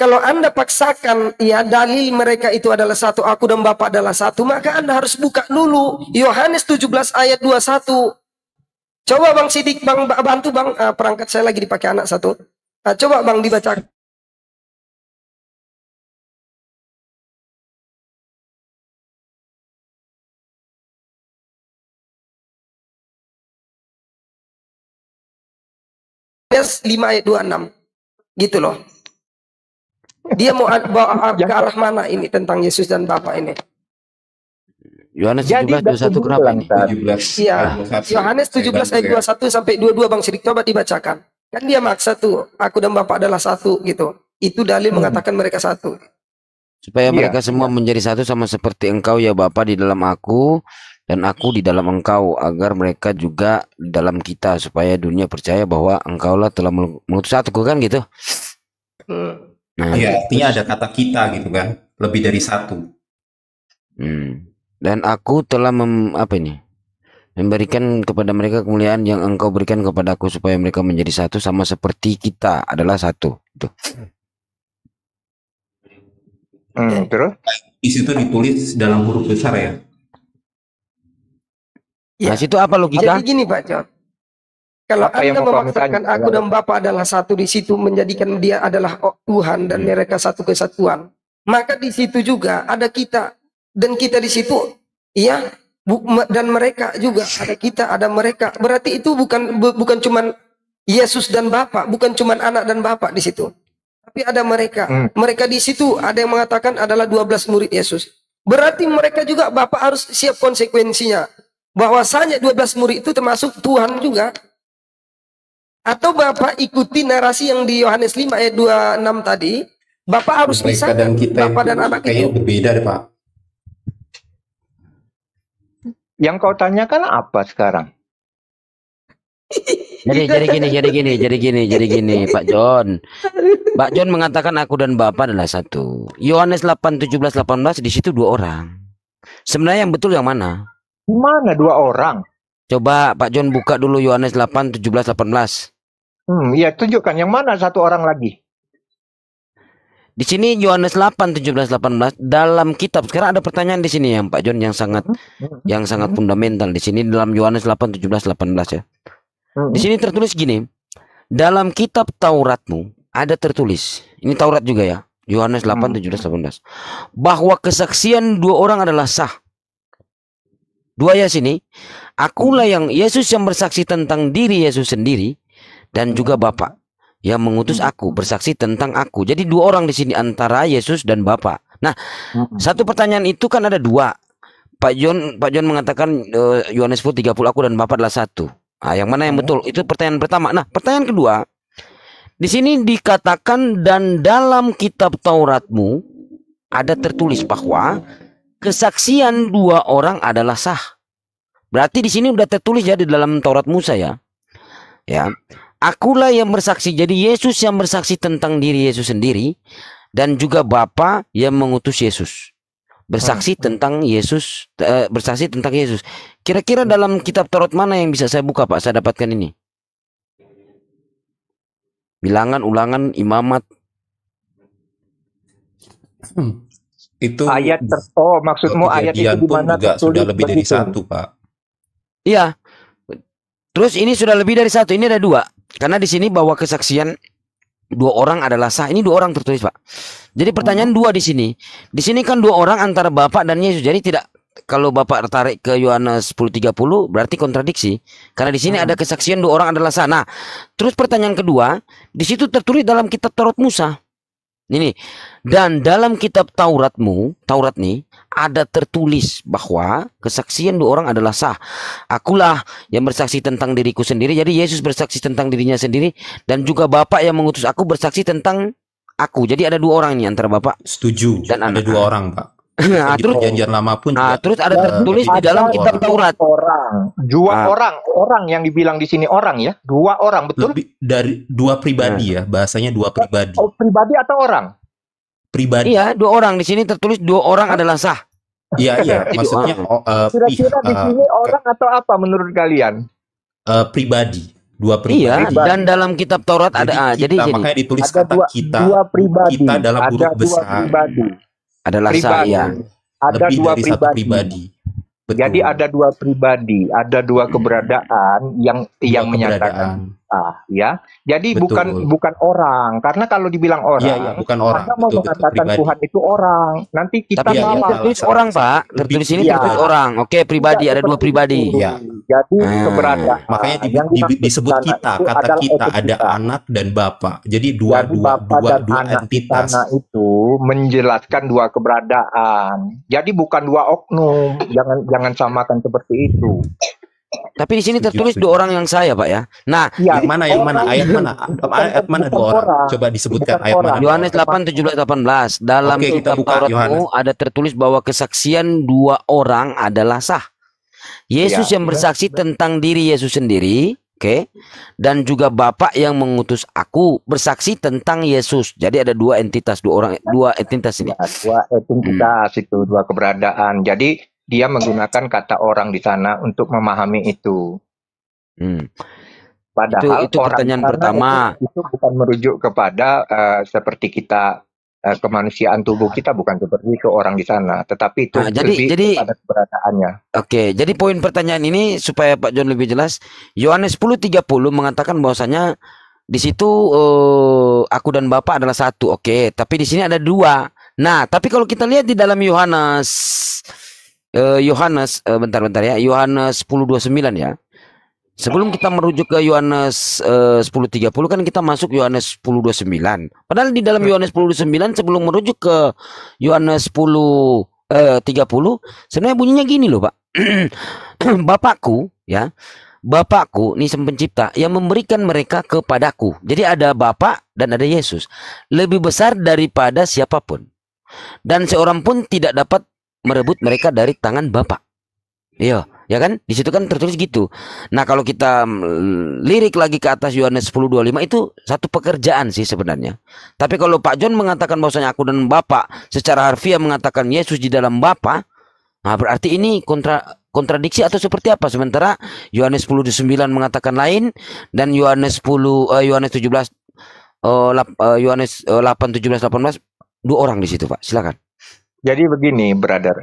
Speaker 4: Kalau Anda paksakan ya dalil mereka itu adalah satu, aku dan Bapak adalah satu, maka Anda harus buka dulu Yohanes 17 ayat 21. Coba Bang Sidik, Bang bantu Bang uh, perangkat saya lagi dipakai anak satu. Uh, coba Bang dibaca. Yes, 5 ayat 26. Gitu loh. Dia mau bawa ke arah mana ini tentang Yesus dan Bapa ini?
Speaker 3: Yohanes 17 21 kenapa ini? 17. Iya. Eh,
Speaker 5: Yohanes
Speaker 4: 17 ayat 21 sampai 22 Bang Sidik coba dibacakan. Kan dia maksa tuh, aku dan Bapak adalah satu gitu. Itu dalil hmm. mengatakan mereka satu.
Speaker 3: Supaya ya. mereka semua iya. menjadi satu sama seperti engkau ya Bapa di dalam aku dan aku di dalam engkau agar mereka juga dalam kita supaya dunia percaya bahwa engkaulah telah mengutus satu kan gitu. Hmm. Nah, ya
Speaker 5: artinya ada kata kita gitu kan, lebih dari satu.
Speaker 3: Hmm. Dan aku telah mem, apa ini? Memberikan kepada mereka kemuliaan yang engkau berikan kepada aku supaya mereka menjadi satu sama seperti kita adalah satu. Itu.
Speaker 1: Hmm, terus? Di situ
Speaker 5: ditulis dalam huruf besar ya. Ya, nah, iya. situ apa logika? Jadi gini Pak John kalau apa Anda memaksakan aku dan
Speaker 4: Bapak adalah satu di situ menjadikan ya. dia adalah Tuhan dan hmm. mereka satu kesatuan, maka di situ juga ada kita dan kita di situ, iya dan mereka juga ada kita ada mereka. Berarti itu bukan bu, bukan cuman Yesus dan Bapa, bukan cuman anak dan Bapa di situ. Tapi ada mereka. Hmm. Mereka di situ ada yang mengatakan adalah 12 murid Yesus. Berarti mereka juga Bapak harus siap konsekuensinya. Bahwasanya 12 murid itu termasuk Tuhan juga atau Bapak ikuti narasi yang di Yohanes 5 ayat 26 tadi, Bapak harus bisa dan kita Bapak dan anak itu
Speaker 1: berbeda deh, Pak. Yang kau tanyakan apa sekarang?
Speaker 3: jadi jadi gini jadi gini jadi gini jadi gini Pak John Pak John mengatakan aku dan Bapak adalah satu Yohanes 8 17 18 di situ dua orang sebenarnya yang betul yang mana mana dua orang coba Pak John buka dulu Yohanes 8 17 18 Hmm, ya tunjukkan yang mana satu orang lagi. Di sini Yohanes 8 17 18 dalam kitab. Sekarang ada pertanyaan di sini yang Pak John yang sangat hmm. hmm, hmm yang sangat hmm. fundamental di sini dalam Yohanes 8 17 18 ya. Hmm. Di sini tertulis gini. Dalam kitab Tauratmu ada tertulis. Ini Taurat juga ya. Yohanes 8 hmm. 17 18. Bahwa kesaksian dua orang adalah sah. Dua ya sini. Akulah yang Yesus yang bersaksi tentang diri Yesus sendiri dan hmm. juga Bapa yang mengutus hmm. aku bersaksi tentang aku. Jadi dua orang di sini antara Yesus dan Bapa. Nah, hmm. satu pertanyaan itu kan ada dua. Pak John Pak John mengatakan eh, Yohanes uh, 30 aku dan Bapa adalah satu. Nah, yang mana yang betul? Itu pertanyaan pertama. Nah, pertanyaan kedua, di sini dikatakan dan dalam kitab Tauratmu ada tertulis bahwa kesaksian dua orang adalah sah. Berarti di sini sudah tertulis ya di dalam Taurat Musa ya. Ya. Akulah yang bersaksi. Jadi Yesus yang bersaksi tentang diri Yesus sendiri dan juga Bapa yang mengutus Yesus. Bersaksi hmm. tentang Yesus, uh, bersaksi tentang Yesus. Kira-kira dalam kitab Taurat mana yang bisa saya buka, Pak? Saya dapatkan ini. Bilangan, ulangan, imamat. Hmm. Itu ayat ter
Speaker 1: Oh, maksudmu ayat itu di mana sudah lebih dari satu,
Speaker 3: Pak. Iya, Terus ini sudah lebih dari satu, ini ada dua. Karena di sini bahwa kesaksian dua orang adalah sah. Ini dua orang tertulis, Pak. Jadi pertanyaan hmm. dua di sini. Di sini kan dua orang antara Bapak dan Yesus. Jadi tidak kalau Bapak tertarik ke Yohanes 10:30 berarti kontradiksi. Karena di sini hmm. ada kesaksian dua orang adalah sah. Nah, terus pertanyaan kedua, di situ tertulis dalam kitab Taurat Musa. Ini. Dan dalam kitab Tauratmu, Taurat nih, ada tertulis bahwa kesaksian dua orang adalah sah. Akulah yang bersaksi tentang diriku sendiri. Jadi Yesus bersaksi tentang dirinya sendiri dan juga Bapa yang mengutus aku bersaksi tentang aku. Jadi ada dua orang ini antara Bapak setuju dan ada anak. dua orang, Pak. Nah, terus janjian lama pun nah, terus ada tertulis di dalam kitab
Speaker 1: Taurat orang
Speaker 3: dua nah. orang
Speaker 5: orang yang dibilang di sini orang ya dua orang betul Lebih dari dua pribadi nah. ya bahasanya dua
Speaker 2: pribadi oh, pribadi atau orang pribadi.
Speaker 3: Iya, dua orang di sini tertulis dua orang adalah
Speaker 2: sah.
Speaker 5: Iya, iya, maksudnya uh, kira-kira uh, di eh, sini
Speaker 2: orang atau apa menurut kalian?
Speaker 5: Uh, pribadi dua pribadi. Iya, dan
Speaker 3: dalam kitab Taurat jadi ada kita, jadi makanya ditulis ada kata dua, kita. Dua
Speaker 1: pribadi. Kita
Speaker 3: dalam huruf besar. Dua pribadi. Adalah pribadi. saya.
Speaker 1: Ada Lebih dua dari pribadi. Satu pribadi. Betul. Jadi ada dua pribadi, ada dua keberadaan yang dua yang keberadaan. menyatakan kita ya. Jadi betul. bukan bukan orang karena kalau dibilang orang ya, ya, bukan orang. Anda mau betul, mengatakan betul, Tuhan itu orang. Nanti kita Tapi salah. Ya, ya, ya, tertulis
Speaker 3: ya, orang, Pak. Tertulis ini ya. tertulis orang. Oke, pribadi ya, ada dua pribadi. Ya. Jadi hmm. keberadaan makanya di, yang di, disebut kita, kata kita ada
Speaker 5: anak dan bapak. Jadi dua Jadi,
Speaker 1: dua dua, dua entitas itu menjelaskan dua keberadaan. Jadi bukan dua oknum. jangan jangan samakan seperti itu. Tapi di sini
Speaker 3: tertulis dua orang yang saya, Pak ya. Nah, iya, ya, yang oh, mana oh, yang iya. mana ayat mana? Ayat mana dua orang? Coba disebutkan ayat mana? Yohanes 8 17 18. Dalam Oke, kita kitab Tauratmu ada tertulis bahwa kesaksian dua orang adalah sah. Yesus ya, yang bersaksi ya. tentang diri Yesus sendiri, oke? Okay? Dan juga Bapak yang mengutus aku bersaksi tentang Yesus. Jadi ada dua entitas, dua orang, dua entitas ini. Ya, dua entitas hmm. itu, dua
Speaker 1: keberadaan. Jadi dia menggunakan kata orang di sana untuk memahami itu. Hmm. Padahal itu, itu orang pertanyaan pertama itu, itu bukan merujuk kepada uh, seperti kita uh, kemanusiaan tubuh ah. kita bukan seperti ke orang di sana, tetapi
Speaker 3: itu nah, jadi, lebih jadi,
Speaker 1: pada keberadaannya.
Speaker 3: Oke, okay, jadi poin pertanyaan ini supaya Pak John lebih jelas, Yohanes 10:30 mengatakan bahwasanya di situ uh, aku dan Bapak adalah satu. Oke, okay, tapi di sini ada dua. Nah, tapi kalau kita lihat di dalam Yohanes Eh, Yohanes uh, eh, bentar-bentar ya. Yohanes 10:29 ya. Sebelum kita merujuk ke Yohanes uh, 10:30 kan kita masuk Yohanes 10:29. Padahal di dalam Yohanes 10:29 sebelum merujuk ke Yohanes sepuluh uh, puluh, sebenarnya bunyinya gini loh, Pak. Bapakku ya. Bapakku ini sang pencipta yang memberikan mereka kepadaku. Jadi ada Bapak dan ada Yesus. Lebih besar daripada siapapun. Dan seorang pun tidak dapat merebut mereka dari tangan Bapak. Iya, ya kan? Di situ kan tertulis gitu. Nah, kalau kita mm, lirik lagi ke atas Yohanes 10:25 itu satu pekerjaan sih sebenarnya. Tapi kalau Pak John mengatakan bahwasanya aku dan Bapak secara harfiah mengatakan Yesus di dalam Bapak, nah berarti ini kontra kontradiksi atau seperti apa sementara Yohanes 10:9 mengatakan lain dan Yohanes 10 uh, eh, Yohanes 17 eh, eh, Yohanes uh, uh, 8 17 18 dua orang di situ Pak silakan jadi begini, brother.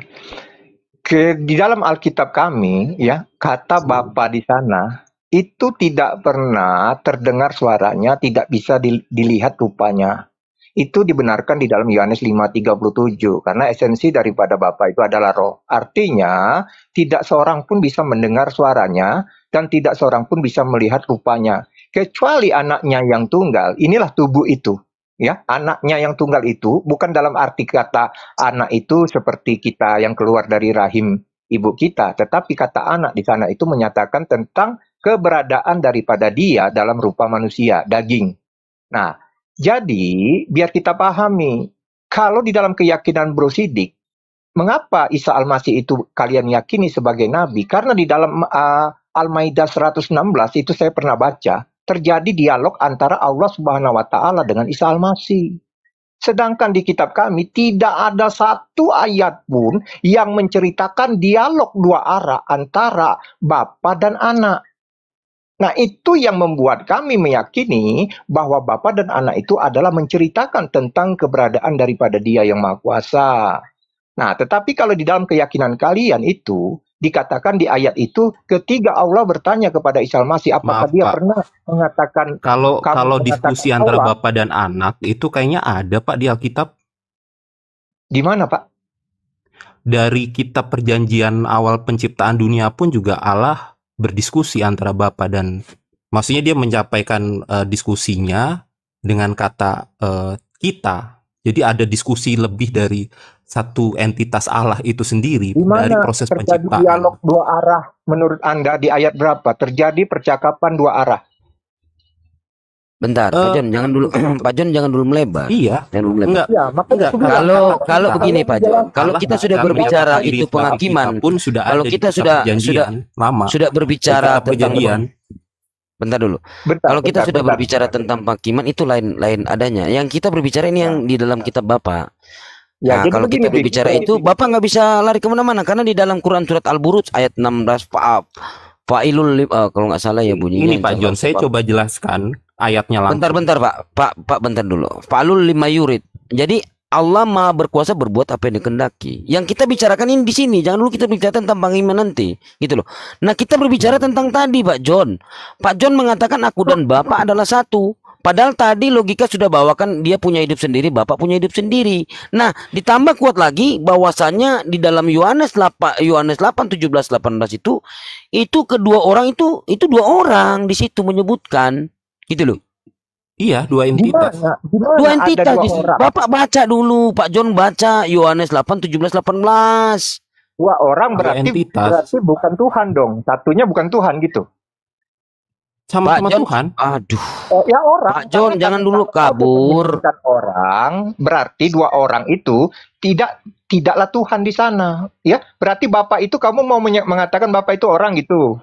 Speaker 1: Ke, di dalam Alkitab kami, ya, kata Bapa di sana itu tidak pernah terdengar suaranya, tidak bisa dilihat rupanya. Itu dibenarkan di dalam Yohanes 5:37 karena esensi daripada Bapa itu adalah roh. Artinya, tidak seorang pun bisa mendengar suaranya dan tidak seorang pun bisa melihat rupanya kecuali anaknya yang tunggal. Inilah tubuh itu ya anaknya yang tunggal itu bukan dalam arti kata anak itu seperti kita yang keluar dari rahim ibu kita tetapi kata anak di sana itu menyatakan tentang keberadaan daripada dia dalam rupa manusia daging nah jadi biar kita pahami kalau di dalam keyakinan brosidik mengapa Isa Al-Masih itu kalian yakini sebagai nabi karena di dalam uh, Al-Maidah 116 itu saya pernah baca terjadi dialog antara Allah Subhanahu wa taala dengan Isa Al-Masih. Sedangkan di kitab kami tidak ada satu ayat pun yang menceritakan dialog dua arah antara bapa dan anak. Nah, itu yang membuat kami meyakini bahwa Bapa dan Anak itu adalah menceritakan tentang keberadaan daripada Dia yang Maha Kuasa. Nah, tetapi kalau di dalam keyakinan kalian itu dikatakan di ayat itu ketiga Allah bertanya kepada Isa Masih apakah Maaf, dia Pak. pernah mengatakan kalau kalau diskusi Allah, antara
Speaker 5: bapak dan anak itu kayaknya ada Pak di Alkitab. Di mana Pak? Dari kitab perjanjian awal penciptaan dunia pun juga Allah berdiskusi antara bapak dan maksudnya dia mencapaikan uh, diskusinya dengan kata uh, kita. Jadi ada diskusi lebih dari satu entitas Allah itu sendiri Dimana dari proses terjadi penciptaan.
Speaker 1: dialog dua arah menurut Anda di ayat berapa? Terjadi percakapan dua arah.
Speaker 3: Bentar, uh, Pak eh, John, jangan dulu Pak John jangan dulu melebar. Iya. Jangan dulu melebar. Iya,
Speaker 1: enggak, enggak. Kalau kalau begini Pak John, kalau kita sudah berbicara itu penghakiman
Speaker 3: pun sudah kalau kita sudah sudah lama. Sudah berbicara perjanjian. bentar dulu. Bentar, Kalau kita bentar, sudah bentar, berbicara bentar. tentang penghakiman itu lain lain adanya. Yang kita berbicara ini yang iya. di dalam kitab Bapak. Ya, nah, kalau begini, kita berbicara begini, itu, Bapak nggak bisa lari kemana-mana karena di dalam Quran surat Al-Buruj ayat 16 Pak Ilul uh, kalau nggak salah ya bunyinya. Ini Pak John, saya coba
Speaker 5: jelaskan ayatnya langsung. Bentar-bentar
Speaker 3: Pak, Pak Pak bentar dulu. falul lima yurid. Jadi Allah Maha berkuasa berbuat apa yang dikendaki. Yang kita bicarakan ini di sini, jangan dulu kita bicara tentang panglima nanti, gitu loh. Nah, kita berbicara tentang tadi Pak John. Pak John mengatakan aku dan Bapak adalah satu. Padahal tadi logika sudah bawakan dia punya hidup sendiri, Bapak punya hidup sendiri. Nah, ditambah kuat lagi bahwasannya di dalam Yohanes 8 Yohanes 8 17 18 itu itu kedua orang itu itu dua orang di situ menyebutkan gitu loh. Iya, dua entitas.
Speaker 4: Dimana? Dimana dua entitas. Dua Bapak
Speaker 3: baca dulu, Pak John baca Yohanes 8 17 18. Dua orang berarti berarti bukan Tuhan dong. Satunya bukan Tuhan gitu
Speaker 1: sama sama John, Tuhan. Aduh. Oh, ya orang. Pak John jangan dulu kabur. Orang berarti dua orang itu tidak tidaklah Tuhan di sana, ya. Berarti Bapak itu kamu mau mengatakan Bapak itu orang gitu.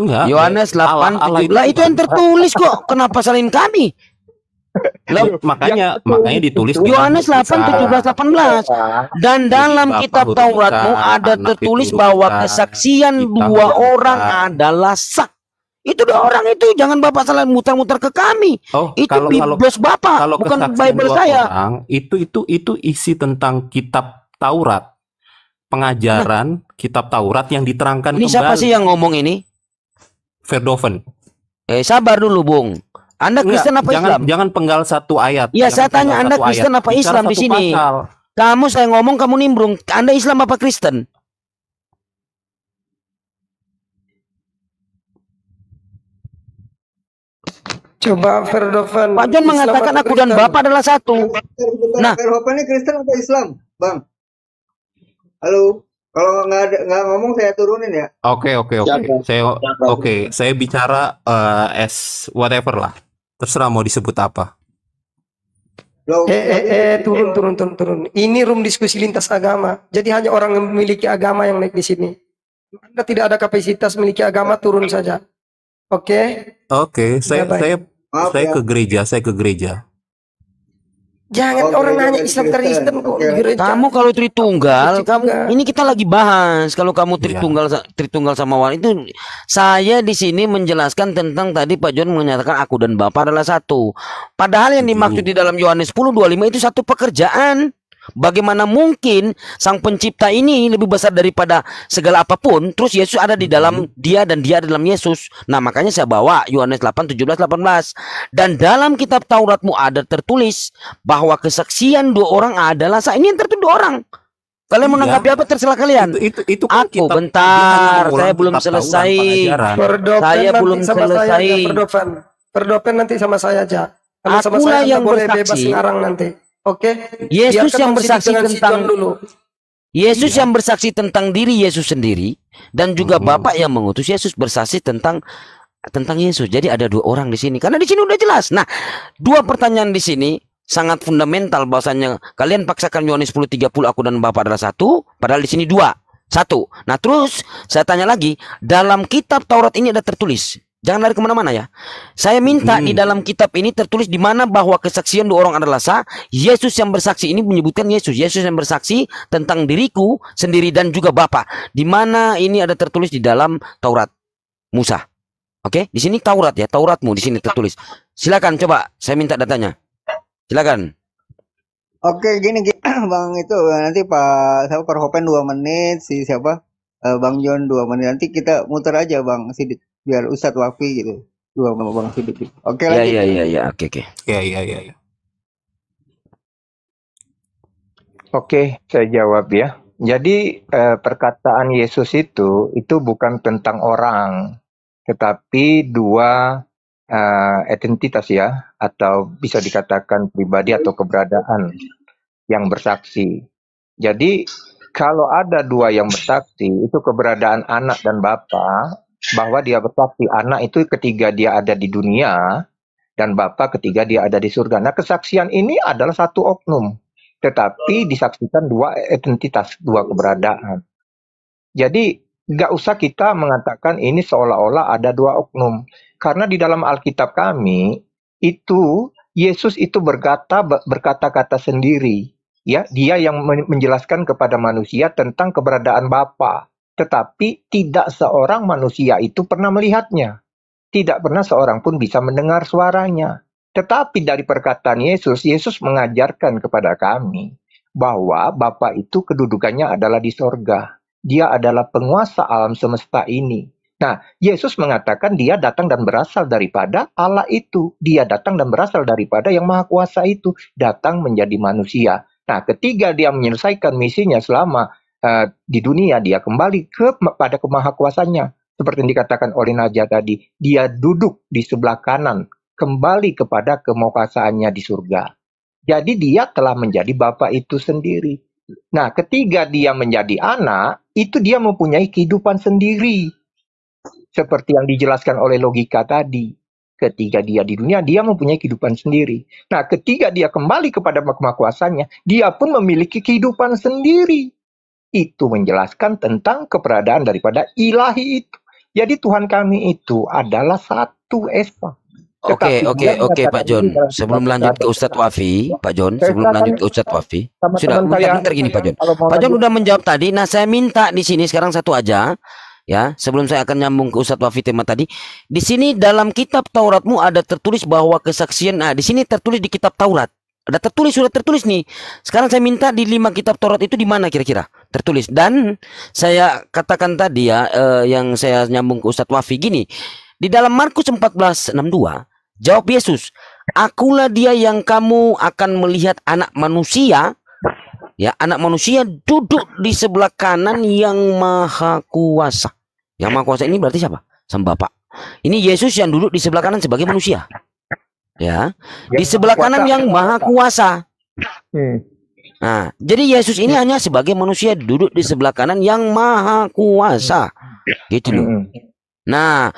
Speaker 3: Enggak. Yohanes 8 Allah, Allah itu yang tertulis kok. Kenapa salin kami? Loh, makanya ya, makanya ditulis Yohanes 8 17 18 dan dalam kitab Tauratmu ada tertulis bahwa kesaksian dua orang adalah sak itu dua orang itu jangan bapak salah muter-muter ke kami oh, itu kalau, kalau, bapak kalau bukan bible saya
Speaker 5: orang, itu itu itu isi tentang kitab Taurat pengajaran nah, kitab Taurat yang diterangkan ini kembali. siapa sih
Speaker 3: yang ngomong ini
Speaker 5: Verdoven eh
Speaker 3: sabar dulu bung
Speaker 5: anda Kristen apa jangan, Islam jangan penggal satu ayat ya saya tanya Anda Kristen ayat. apa Islam di sini pasal.
Speaker 3: kamu saya ngomong kamu nimbrung Anda Islam apa Kristen Coba Ferdovan Pak John mengatakan
Speaker 4: aku dan Bapak
Speaker 1: adalah satu. Nah, nah, Ferdovan ini Kristen atau Islam, Bang? Halo. Kalau nggak nggak ngomong saya turunin ya.
Speaker 5: Oke okay, oke okay, oke. Okay. Saya oke okay. saya bicara uh, as whatever lah. Terserah mau disebut apa.
Speaker 4: Loh, eh, eh, eh, turun, turun, turun, turun. Ini room diskusi lintas agama. Jadi hanya orang yang memiliki agama yang naik di sini. Anda tidak ada kapasitas memiliki agama, turun saja. Oke. Okay?
Speaker 5: Oke, okay, saya Bye -bye. saya Maaf, saya ya. ke gereja, saya ke gereja.
Speaker 4: Jangan oh, orang nanya kan Islam Kristen okay. Kamu
Speaker 3: kalau tritunggal, kamu ini kita lagi bahas. Kalau kamu iya. tritunggal yeah. tritunggal sama wanita itu saya di sini menjelaskan tentang tadi Pak John menyatakan aku dan Bapak adalah satu. Padahal yang dimaksud di dalam Yohanes 10:25 itu satu pekerjaan. Bagaimana mungkin sang pencipta ini lebih besar daripada segala apapun Terus Yesus ada di dalam hmm. dia dan dia ada dalam Yesus Nah makanya saya bawa Yohanes 8, 17, 18 Dan dalam kitab Tauratmu ada tertulis Bahwa kesaksian dua orang adalah sah Ini yang tertulis dua orang Kalian mau iya. menanggapi apa terserah kalian. Itu itu, itu kan aku kitab, bentar, saya belum selesai. saya belum selesai. Saya
Speaker 4: perdopen. nanti sama saya aja. Sama Akulah sama saya yang bersaksi. Bebas sekarang nanti. Oke. Okay. Yesus yang bersaksi tentang dulu.
Speaker 3: Yesus ya. yang bersaksi tentang diri Yesus sendiri dan juga hmm. Bapak yang mengutus Yesus bersaksi tentang tentang Yesus. Jadi ada dua orang di sini. Karena di sini udah jelas. Nah, dua pertanyaan di sini sangat fundamental bahwasanya kalian paksakan Yohanes 10:30 aku dan Bapak adalah satu, padahal di sini dua. Satu. Nah, terus saya tanya lagi, dalam kitab Taurat ini ada tertulis Jangan lari kemana-mana ya. Saya minta hmm. di dalam kitab ini tertulis di mana bahwa kesaksian dua orang adalah sah. Yesus yang bersaksi ini menyebutkan Yesus. Yesus yang bersaksi tentang diriku sendiri dan juga Bapa. Di mana ini ada tertulis di dalam Taurat Musa. Oke, okay? di sini Taurat ya, Tauratmu di sini tertulis. Silakan coba, saya minta datanya. Silakan.
Speaker 1: Oke, gini, gini Bang itu eh, nanti Pak saya Perhopen dua menit, si siapa? Eh, Bang John dua menit. Nanti kita muter aja Bang Sidik biar Ustadz Wafi gitu dua sama Bang Sidik gitu. oke okay,
Speaker 3: ya, ya, ya, ya oke oke ya ya ya,
Speaker 1: ya. oke saya jawab ya jadi eh, perkataan Yesus itu itu bukan tentang orang tetapi dua eh, identitas ya atau bisa dikatakan pribadi atau keberadaan yang bersaksi jadi kalau ada dua yang bersaksi, itu keberadaan anak dan bapak bahwa dia bersaksi anak itu ketika dia ada di dunia dan bapak ketika dia ada di surga. Nah, kesaksian ini adalah satu oknum, tetapi disaksikan dua identitas, dua keberadaan. Jadi nggak usah kita mengatakan ini seolah-olah ada dua oknum, karena di dalam Alkitab kami itu Yesus itu berkata berkata-kata sendiri, ya dia yang menjelaskan kepada manusia tentang keberadaan Bapa. Tetapi tidak seorang manusia itu pernah melihatnya, tidak pernah seorang pun bisa mendengar suaranya. Tetapi dari perkataan Yesus, Yesus mengajarkan kepada kami bahwa Bapa itu kedudukannya adalah di sorga. Dia adalah penguasa alam semesta ini. Nah, Yesus mengatakan dia datang dan berasal daripada Allah itu. Dia datang dan berasal daripada yang maha kuasa itu. Datang menjadi manusia. Nah, ketiga dia menyelesaikan misinya selama Eh, di dunia dia kembali kepada kemahakuasanya seperti yang dikatakan oleh Naja tadi dia duduk di sebelah kanan kembali kepada kemahakuasaannya di surga jadi dia telah menjadi bapa itu sendiri nah ketiga dia menjadi anak itu dia mempunyai kehidupan sendiri seperti yang dijelaskan oleh logika tadi ketika dia di dunia dia mempunyai kehidupan sendiri. Nah, ketika dia kembali kepada kemahakuasannya dia pun memiliki kehidupan sendiri itu menjelaskan tentang keberadaan daripada ilahi itu. Jadi Tuhan kami itu adalah satu esa. Oke, oke, oke Pak John. Sebelum lanjut ke
Speaker 3: Ustadz Wafi, Pak John, sebelum lanjut ke Ustadz Wafi. Sudah bentar-bentar ya, gini Pak John. Pak John sudah menjawab tadi. Nah, saya minta di sini sekarang satu aja ya sebelum saya akan nyambung ke Ustadz Wafi tema tadi di sini dalam kitab Tauratmu ada tertulis bahwa kesaksian nah di sini tertulis di kitab Taurat ada tertulis sudah tertulis nih. Sekarang saya minta di lima kitab Taurat itu di mana kira-kira tertulis. Dan saya katakan tadi ya eh, yang saya nyambung ke Ustadz Wafi gini. Di dalam Markus 14:62 jawab Yesus, "Akulah dia yang kamu akan melihat anak manusia ya anak manusia duduk di sebelah kanan yang maha kuasa." Yang maha kuasa ini berarti siapa? Sang Bapak. Ini Yesus yang duduk di sebelah kanan sebagai manusia ya di sebelah kanan yang maha kuasa. Hmm. Nah, jadi Yesus ini hmm. hanya sebagai manusia duduk di sebelah kanan yang maha kuasa, gitu loh. Hmm. Nah,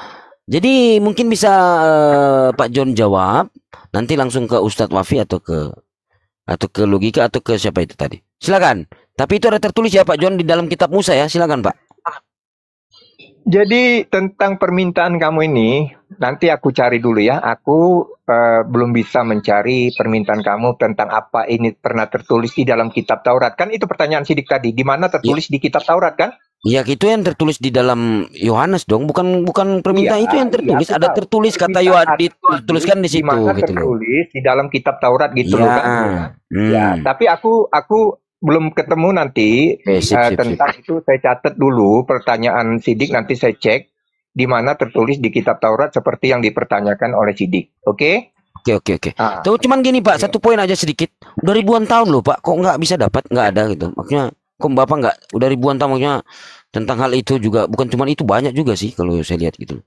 Speaker 3: jadi mungkin bisa eh, Pak John jawab nanti langsung ke Ustadz Wafi atau ke atau ke logika atau ke siapa itu tadi. Silakan. Tapi itu ada tertulis ya Pak John di dalam kitab Musa ya. Silakan Pak. Jadi tentang
Speaker 1: permintaan kamu ini, nanti aku cari dulu ya. Aku uh, belum bisa mencari permintaan kamu tentang apa ini pernah tertulis di dalam kitab Taurat. Kan itu pertanyaan sidik tadi, di mana tertulis ya. di kitab Taurat kan?
Speaker 3: Ya itu yang tertulis di dalam Yohanes dong, bukan bukan permintaan ya, itu yang iya, tertulis, ya, ada tertulis kata Yohanes dituliskan di situ di mana gitu
Speaker 1: tertulis di dalam kitab Taurat gitu ya. loh iya. kan. Hmm. Ya, tapi aku aku belum ketemu nanti eh, sip, uh, sip, tentang sip. itu saya catat dulu pertanyaan Sidik nanti saya cek di mana tertulis
Speaker 3: di kitab Taurat seperti yang dipertanyakan oleh Sidik. Oke? Okay? Oke oke oke. Ah, Tuh cuman gini Pak, okay. satu poin aja sedikit. Udah ribuan tahun loh Pak, kok nggak bisa dapat nggak ada gitu. Maksudnya kok Bapak nggak udah ribuan tahun maksudnya tentang hal itu juga bukan cuman itu banyak juga sih kalau saya lihat gitu.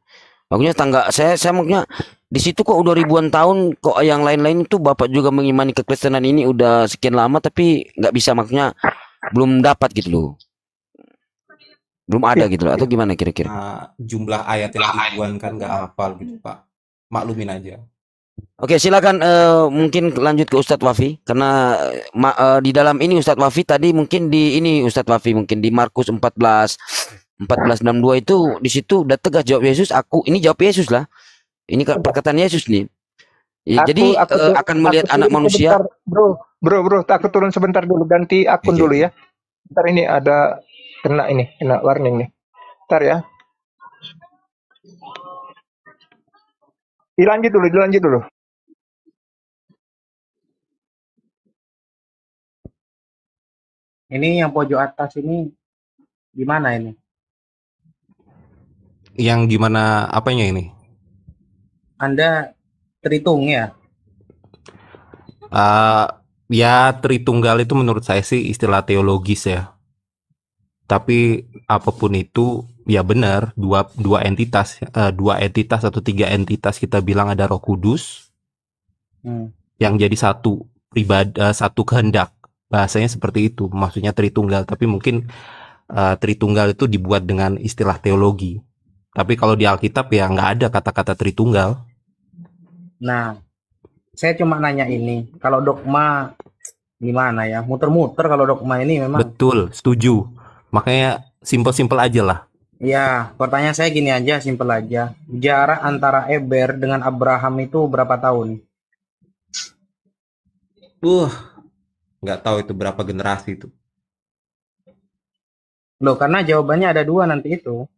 Speaker 3: Maksudnya tangga saya saya maksudnya di situ kok udah ribuan tahun kok yang lain-lain itu bapak juga mengimani kekristenan ini udah sekian lama tapi nggak bisa maksudnya belum dapat gitu loh. Belum ada gitu loh atau gimana kira-kira? uh,
Speaker 5: jumlah ayat yang ribuan kan nggak hafal gitu Pak. Maklumin aja.
Speaker 3: Oke, silakan uh, mungkin lanjut ke Ustadz Wafi karena uh, di dalam ini Ustadz Wafi tadi mungkin di ini Ustadz Wafi mungkin di Markus 14 1462 itu di situ udah tegas jawab Yesus aku ini jawab Yesus lah ini perkataan Yesus nih ya, aku, jadi aku, uh, akan melihat aku anak manusia sebentar,
Speaker 1: bro bro bro aku turun sebentar dulu ganti akun iya. dulu ya ntar ini ada kena ini kena warning nih ntar ya dilanjut dulu dilanjut dulu
Speaker 4: ini yang pojok atas
Speaker 2: ini gimana ini
Speaker 5: yang gimana apanya ini?
Speaker 2: Anda terhitung ya?
Speaker 5: Uh, ya Tritunggal itu menurut saya sih istilah teologis ya. Tapi apapun itu ya benar dua dua entitas uh, dua entitas atau tiga entitas kita bilang ada Roh Kudus hmm. yang jadi satu pribadi uh, eh, satu kehendak bahasanya seperti itu maksudnya Tritunggal tapi mungkin uh, eh, Tritunggal itu dibuat dengan istilah teologi. Tapi kalau di Alkitab ya nggak ada kata-kata Tritunggal.
Speaker 2: Nah, saya cuma nanya ini, kalau dogma gimana ya? Muter-muter kalau dogma ini memang.
Speaker 5: Betul, setuju. Makanya simpel-simpel aja lah.
Speaker 2: Ya, pertanyaan saya gini aja, simpel aja. Jarak antara Eber dengan Abraham itu berapa tahun? Uh,
Speaker 5: nggak tahu itu berapa generasi itu.
Speaker 2: Loh, karena jawabannya ada dua nanti itu.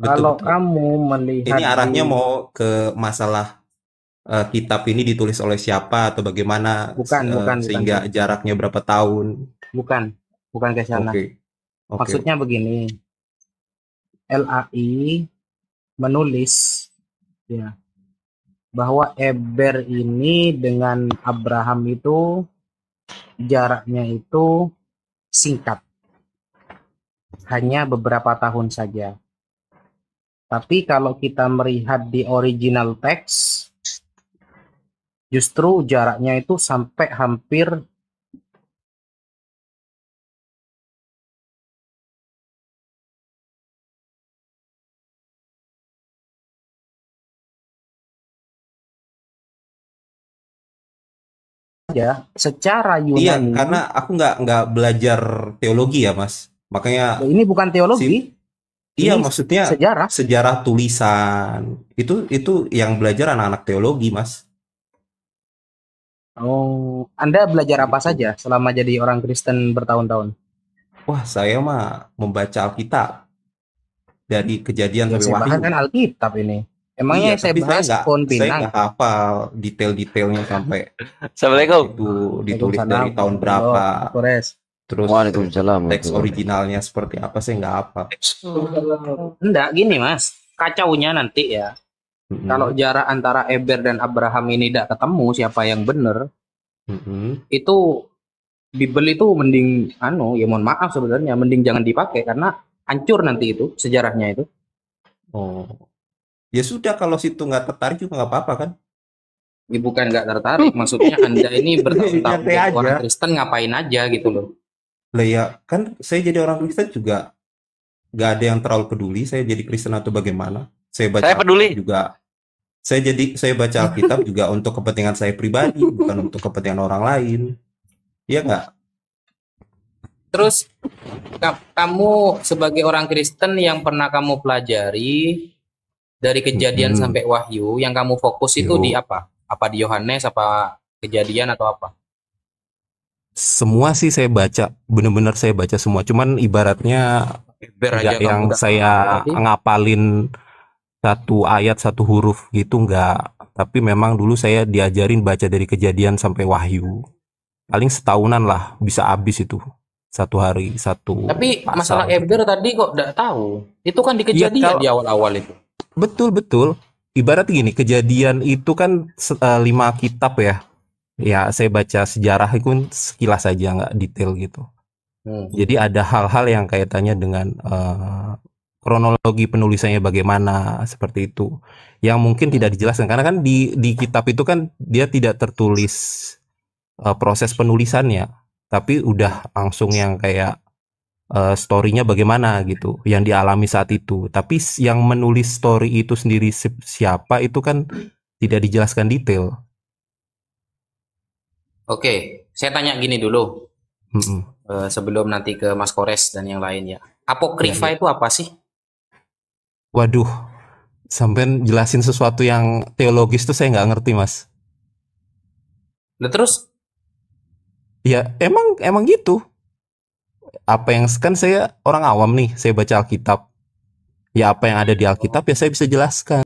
Speaker 2: Betul, Kalau betul. kamu melihat ini arahnya mau
Speaker 5: ke masalah uh, kitab ini ditulis oleh siapa atau bagaimana bukan, uh, bukan sehingga bukan. jaraknya berapa tahun?
Speaker 2: Bukan, bukan ke sana. Okay. Okay. Maksudnya begini. LAI menulis ya bahwa Eber ini dengan Abraham itu jaraknya itu singkat. Hanya beberapa tahun saja. Tapi kalau kita melihat di original text, justru jaraknya
Speaker 4: itu sampai hampir
Speaker 2: ya secara Yunani. Iya,
Speaker 5: karena aku nggak nggak belajar teologi ya, Mas. Makanya ini bukan teologi.
Speaker 2: Iya, maksudnya sejarah
Speaker 5: sejarah tulisan. Itu itu yang belajar anak-anak teologi, Mas.
Speaker 2: Oh, Anda belajar apa gitu. saja selama jadi orang Kristen bertahun-tahun? Wah,
Speaker 5: saya mah membaca Alkitab dari kejadian ya, sampai wahyu. kan
Speaker 2: Alkitab ini.
Speaker 5: Emangnya iya, saya bahas saya pohon pinang. Saya hafal detail-detailnya sampai Assalamualaikum. itu ditulis dari tahun berapa. Oh, terus Waalaikumsalam. teks
Speaker 2: originalnya seperti apa sih nggak apa enggak gini mas kacaunya nanti ya mm-hmm. kalau jarak antara Eber dan Abraham ini tidak ketemu siapa yang benar mm-hmm. itu Bible itu mending anu ya mohon maaf sebenarnya mending jangan dipakai karena hancur nanti itu sejarahnya itu oh ya sudah kalau situ nggak tertarik juga nggak apa-apa kan ya bukan nggak tertarik maksudnya anda ini bertahun-tahun orang Kristen ngapain aja gitu loh lah ya kan saya jadi
Speaker 5: orang Kristen juga gak ada yang terlalu peduli saya jadi Kristen atau bagaimana saya baca saya peduli juga saya jadi saya baca Alkitab juga untuk kepentingan saya pribadi bukan untuk kepentingan orang lain ya enggak
Speaker 2: terus kamu sebagai orang Kristen yang pernah kamu pelajari dari kejadian hmm. sampai wahyu yang kamu fokus itu Yo. di apa apa di Yohanes apa kejadian atau apa
Speaker 5: semua sih saya baca, bener-bener saya baca semua. Cuman ibaratnya yang saya berarti. ngapalin satu ayat satu huruf gitu nggak. Tapi memang dulu saya diajarin baca dari kejadian sampai wahyu. Paling setahunan lah bisa habis itu satu hari satu. Tapi pasal. masalah gitu.
Speaker 2: Ember tadi kok nggak tahu. Itu kan di ya, kalau, di
Speaker 5: awal-awal itu. Betul betul. Ibarat gini kejadian itu kan uh, lima kitab ya ya saya baca sejarah itu kan sekilas saja nggak detail gitu. Hmm. Jadi ada hal-hal yang kaitannya dengan uh, kronologi penulisannya bagaimana seperti itu yang mungkin hmm. tidak dijelaskan karena kan di di kitab itu kan dia tidak tertulis uh, proses penulisannya tapi udah langsung yang kayak uh, storynya bagaimana gitu yang dialami saat itu tapi yang menulis story itu sendiri siapa itu kan tidak dijelaskan detail
Speaker 2: Oke, saya tanya gini dulu. -hmm. uh, sebelum nanti ke Mas Kores dan yang lain ya. Apokrifa ya, ya. itu apa sih?
Speaker 5: Waduh, sampai jelasin sesuatu yang teologis tuh saya nggak ngerti, Mas. Nah, terus? Ya, emang emang gitu. Apa yang kan saya orang awam nih, saya baca Alkitab. Ya apa yang ada di Alkitab ya saya bisa jelaskan.